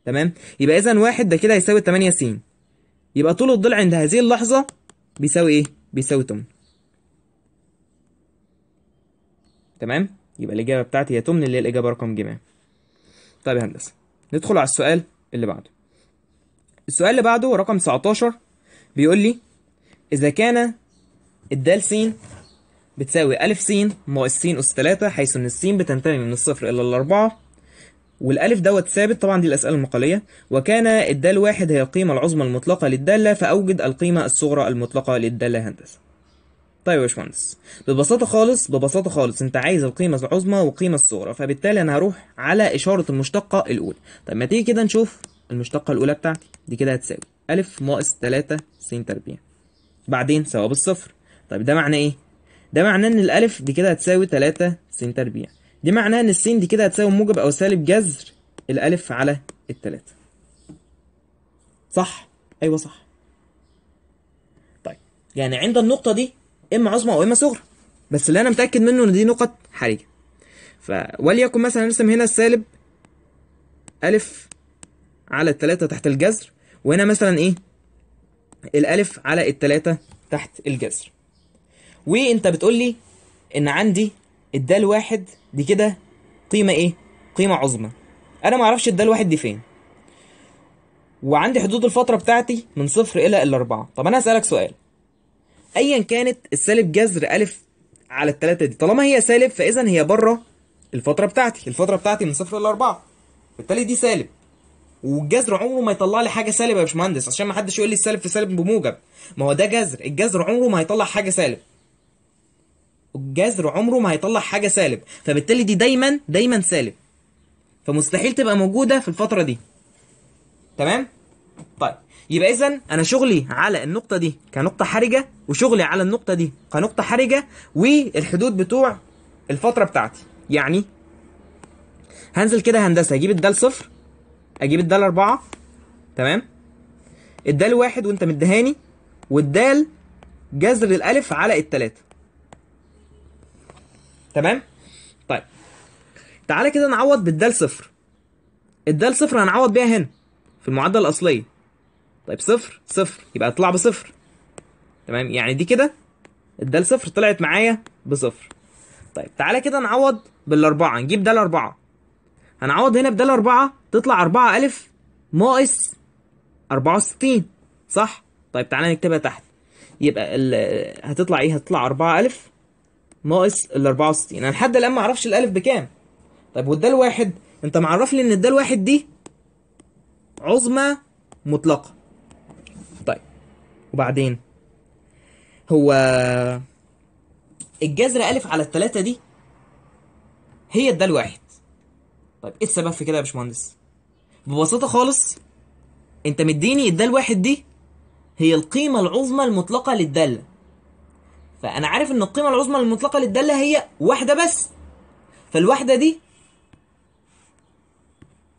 تمام يبقى إذا واحد ده كده هيساوي 8 س يبقى طول الضلع عند هذه اللحظة بيساوي ايه بيساوي 8 تمام يبقى الاجابه بتاعتي هي 8 اللي هي الاجابه رقم جماعي طيب يا هندسه ندخل على السؤال اللي بعده السؤال اللي بعده رقم 19 بيقول لي اذا كان الدال س بتساوي أ س ناقص س أس 3 حيث ان الس بتنتمي من الصفر إلى الأربعة والالف دوت ثابت طبعا دي الاسئله المقاليه وكان الدال واحد هي القيمه العظمى المطلقه للداله فاوجد القيمه الصغرى المطلقه للداله هندسه طيب يا باشمهندس ببساطه خالص ببساطه خالص انت عايز القيمه العظمى والقيمه الصغرى فبالتالي انا هروح على اشاره المشتقه الاولى طب ما تيجي كده نشوف المشتقه الاولى بتاعتي دي كده هتساوي ا ناقص 3 س تربيع بعدين سوا بالصفر طيب ده معناه ايه ده معناه ان الالف دي كده هتساوي 3 س تربيع دي معناها ان السين دي كده هتساوي موجب او سالب جذر الالف على التلاتة صح ايوه صح طيب يعني عند النقطة دي اما عظمى او اما صغرى بس اللي انا متأكد منه ان دي نقط حرجة فوليكن مثلا نرسم هنا السالب ألف على التلاتة تحت الجذر وهنا مثلا إيه الألف على التلاتة تحت الجذر وأنت بتقول لي إن عندي الدال واحد دي كده قيمه ايه قيمه عظمى انا ما اعرفش ده الواحد دي فين وعندي حدود الفتره بتاعتي من صفر الى الاربعه طب انا هسالك سؤال ايا كانت السالب جذر الف على التلاتة دي طالما هي سالب فاذا هي بره الفتره بتاعتي الفتره بتاعتي من صفر إلى أربعة. بالتالي دي سالب والجذر عمره ما يطلع لي حاجه سالب يا باشمهندس عشان ما حدش يقول لي السالب في سالب بموجب ما هو ده جذر الجذر عمره ما هيطلع حاجه سالب الجذر عمره ما هيطلع حاجه سالب فبالتالي دي دايما دايما سالب فمستحيل تبقى موجوده في الفتره دي تمام طيب يبقى اذا انا شغلي على النقطه دي كنقطه حرجه وشغلي على النقطه دي كنقطه حرجه والحدود بتوع الفتره بتاعتي يعني هنزل كده هندسه اجيب الدال صفر اجيب الدال أربعة تمام الدال واحد وانت مديهاني والدال جذر الالف على التلاتة تمام طيب تعالى كده نعوض بالدال صفر الدال صفر هنعوض بيها هنا في المعادله الاصليه طيب صفر صفر يبقى تطلع بصفر تمام يعني دي كده الدال صفر طلعت معايا بصفر طيب تعالى كده نعوض بالاربعه نجيب دال اربعه هنعوض هنا بدال اربعه تطلع اربعه الف ناقص 64 صح؟ طيب تعالى نكتبها تحت يبقى ال... هتطلع ايه؟ هتطلع اربعه الف ناقص ال 64 انا لحد الان ما اعرفش الالف بكام طيب والدال واحد انت معرف لي ان الدال واحد دي عظمى مطلقه طيب وبعدين هو الجذر الف على الثلاثه دي هي الدال واحد طيب ايه السبب في كده يا باشمهندس ببساطه خالص انت مديني الدال واحد دي هي القيمه العظمى المطلقه للداله فانا عارف ان القيمه العظمى المطلقه للداله هي واحده بس فالواحده دي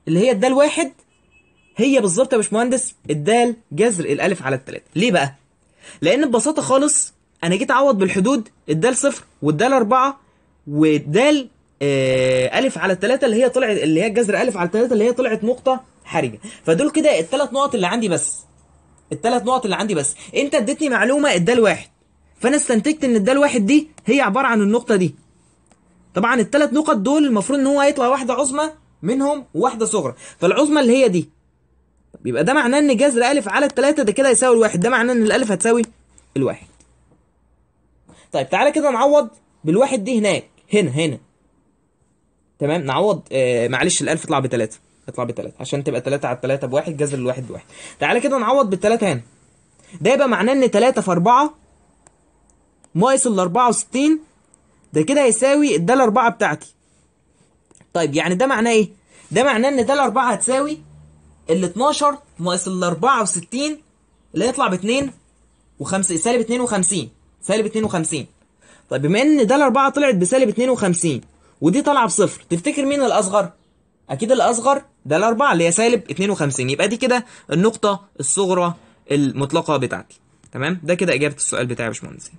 اللي هي الدال واحد هي بالظبط يا باشمهندس الدال جذر الالف على الثلاثه ليه بقى لان ببساطه خالص انا جيت اعوض بالحدود الدال صفر والدال أربعة والدال آه ألف على الثلاثة اللي هي طلعت اللي هي الجذر ألف على الثلاثة اللي هي طلعت نقطة حرجة فدول كده الثلاث نقط اللي عندي بس الثلاث نقط اللي عندي بس انت اديتني معلومة الدال واحد فانا استنتجت ان الدال واحد دي هي عباره عن النقطه دي طبعا الثلاث نقط دول المفروض ان هو هيطلع واحده عظمى منهم وواحده صغرى فالعظمى اللي هي دي يبقى ده معناه ان جذر الف على الثلاثه ده كده هيساوي الواحد ده معناه ان الالف هتساوي الواحد طيب تعالى كده نعوض بالواحد دي هناك هنا هنا تمام نعوض آه معلش الالف اطلع بثلاثه اطلع بتلاتة عشان تبقى تلاتة على التلاتة بواحد جذر الواحد بواحد تعالى كده نعوض بالتلاتة هنا ده يبقى معناه ان تلاتة في اربعة ناقص ال 64 ده كده هيساوي ده الأربعة بتاعتي طيب يعني ده معناه إيه؟ ده معناه إن ده الأربعة هتساوي ال 12 ناقص ال 64 اللي هيطلع ب 2 و5 سالب 52 سالب 52 طيب بما ان ده الاربعه طلعت بسالب 52 ودي طالعه بصفر تفتكر مين الاصغر؟ اكيد الاصغر ده الاربعه اللي هي سالب 52 يبقى دي كده النقطه الصغرى المطلقه بتاعتي تمام ده كده اجابه السؤال بتاعي يا باشمهندس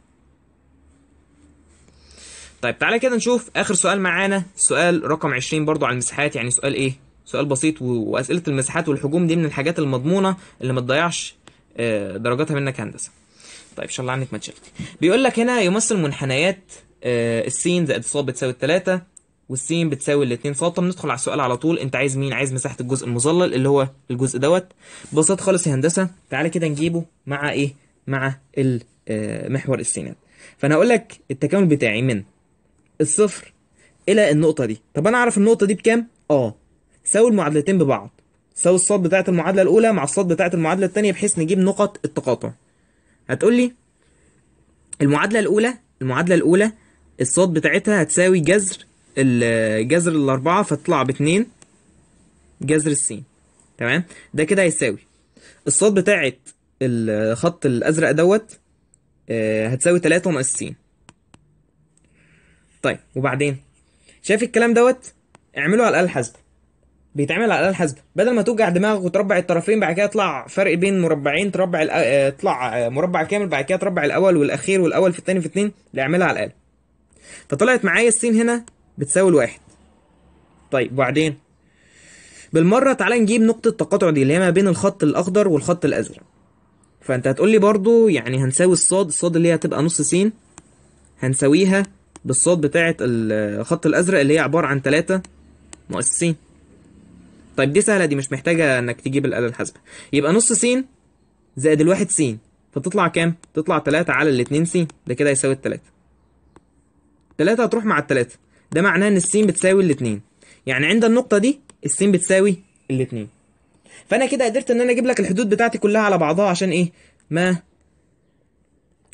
طيب تعالى كده نشوف اخر سؤال معانا سؤال رقم 20 برضو على المساحات يعني سؤال ايه سؤال بسيط واسئله المساحات والحجوم دي من الحاجات المضمونه اللي ما تضيعش آه، درجاتها منك هندسه طيب ان شاء الله عنك ما تشلتي بيقول لك هنا يمثل منحنيات آه، السين زائد الصاد بتساوي 3 والسين بتساوي الاثنين سطم ندخل على السؤال على طول انت عايز مين عايز مساحه الجزء المظلل اللي هو الجزء دوت بسيط خالص يا هندسه تعالى كده نجيبه مع ايه مع آه، محور السينات فانا هقول لك التكامل بتاعي من الصفر الى النقطه دي طب انا اعرف النقطه دي بكام اه ساوي المعادلتين ببعض ساوي الصاد بتاعه المعادله الاولى مع الصاد بتاعه المعادله الثانيه بحيث نجيب نقط التقاطع هتقول لي المعادله الاولى المعادله الاولى الصاد بتاعتها هتساوي جذر الجذر الاربعه فتطلع باتنين جذر السين تمام ده كده هيساوي الصاد بتاعت الخط الازرق دوت آه، هتساوي 3 ناقص س طيب وبعدين شايف الكلام دوت اعمله على الاله الحاسبه بيتعمل على الاله الحاسبه بدل ما توجع دماغك وتربع الطرفين بعد كده يطلع فرق بين مربعين تربع الأ... آه، تطلع آه، آه، مربع كامل بعد كده تربع الاول والاخير والاول في الثاني في اثنين لا اعملها على الاله فطلعت معايا السين هنا بتساوي الواحد طيب وبعدين بالمره تعالى نجيب نقطه التقاطع دي اللي هي ما بين الخط الاخضر والخط الازرق فانت هتقول لي برضو يعني هنساوي الصاد الصاد اللي هي هتبقى نص س هنساويها بالصاد بتاعة الخط الأزرق اللي هي عبارة عن ثلاثة مؤسسين طيب دي سهلة دي مش محتاجة إنك تجيب الآلة الحاسبة يبقى نص س زائد الواحد س فتطلع كام؟ تطلع 3 على الاتنين س ده كده هيساوي التلاتة 3 هتروح مع التلاتة ده معناه إن السين بتساوي الاتنين يعني عند النقطة دي السين بتساوي الاتنين فأنا كده قدرت إن أنا أجيب لك الحدود بتاعتي كلها على بعضها عشان إيه؟ ما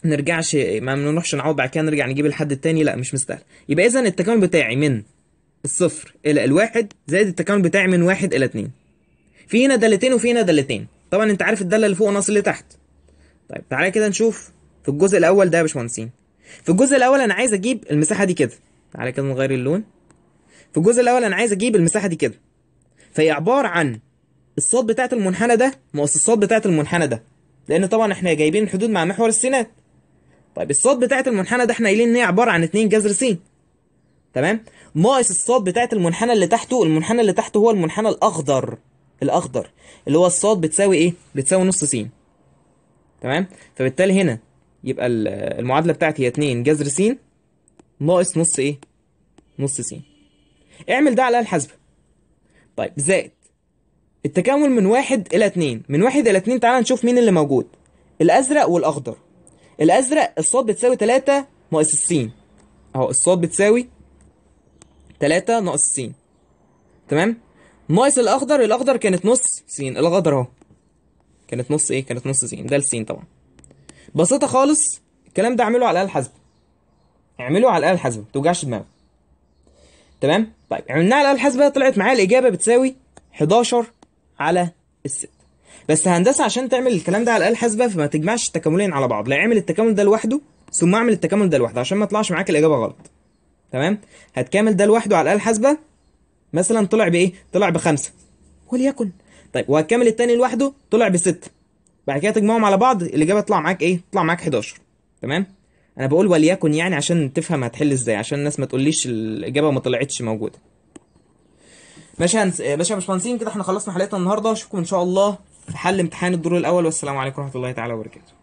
نرجعش ما نروحش نعوض بعد كده نرجع نجيب الحد التاني لا مش مستاهل يبقى اذا التكامل بتاعي من الصفر الى الواحد زائد التكامل بتاعي من واحد الى اتنين في هنا دالتين وفي هنا دالتين طبعا انت عارف الداله اللي فوق ناقص اللي تحت طيب تعالى كده نشوف في الجزء الاول ده يا باشمهندسين في الجزء الاول انا عايز اجيب المساحه دي كده تعالى كده نغير اللون في الجزء الاول انا عايز اجيب المساحه دي كده فهي عباره عن الصاد بتاعه المنحنى ده ناقص الصاد بتاعه المنحنى ده لان طبعا احنا جايبين الحدود مع محور السينات طيب الصاد بتاعت المنحنى ده احنا قايلين ان هي عباره عن 2 جذر س تمام ناقص الصاد بتاعت المنحنى اللي تحته المنحنى اللي تحته هو المنحنى الاخضر الاخضر اللي هو الصاد بتساوي ايه بتساوي نص س تمام فبالتالي هنا يبقى المعادله بتاعتي هي 2 جذر س ناقص نص ايه نص س اعمل ده على الحاسبه طيب زائد التكامل من واحد الى اتنين من واحد الى اتنين تعال نشوف مين اللي موجود الازرق والاخضر الازرق الصاد بتساوي 3 ناقص السين اهو الصاد بتساوي 3 ناقص س تمام ناقص الاخضر الاخضر كانت نص سين الاخضر اهو كانت نص ايه كانت نص سين ده السين طبعا بسيطه خالص الكلام ده اعمله على الاله الحاسبه اعمله على الاله الحاسبه ما توجعش دماغك تمام طيب عملناها على الاله الحاسبه طلعت معايا الاجابه بتساوي 11 على الست بس هندسه عشان تعمل الكلام ده على الاله الحاسبه فما تجمعش التكاملين على بعض لا اعمل التكامل ده لوحده ثم اعمل التكامل ده لوحده عشان ما يطلعش معاك الاجابه غلط تمام هتكامل ده لوحده على الاله الحاسبه مثلا طلع بايه طلع بخمسه وليكن طيب وهتكامل التاني لوحده طلع بسته بعد كده تجمعهم على بعض الاجابه تطلع معاك ايه تطلع معاك 11 تمام انا بقول وليكن يعني عشان تفهم هتحل ازاي عشان الناس ما تقوليش الاجابه ما طلعتش موجوده ماشي يا باشا يا باشمهندسين كده احنا خلصنا حلقتنا النهارده اشوفكم ان شاء الله في حل امتحان الدور الاول والسلام عليكم ورحمه الله تعالى وبركاته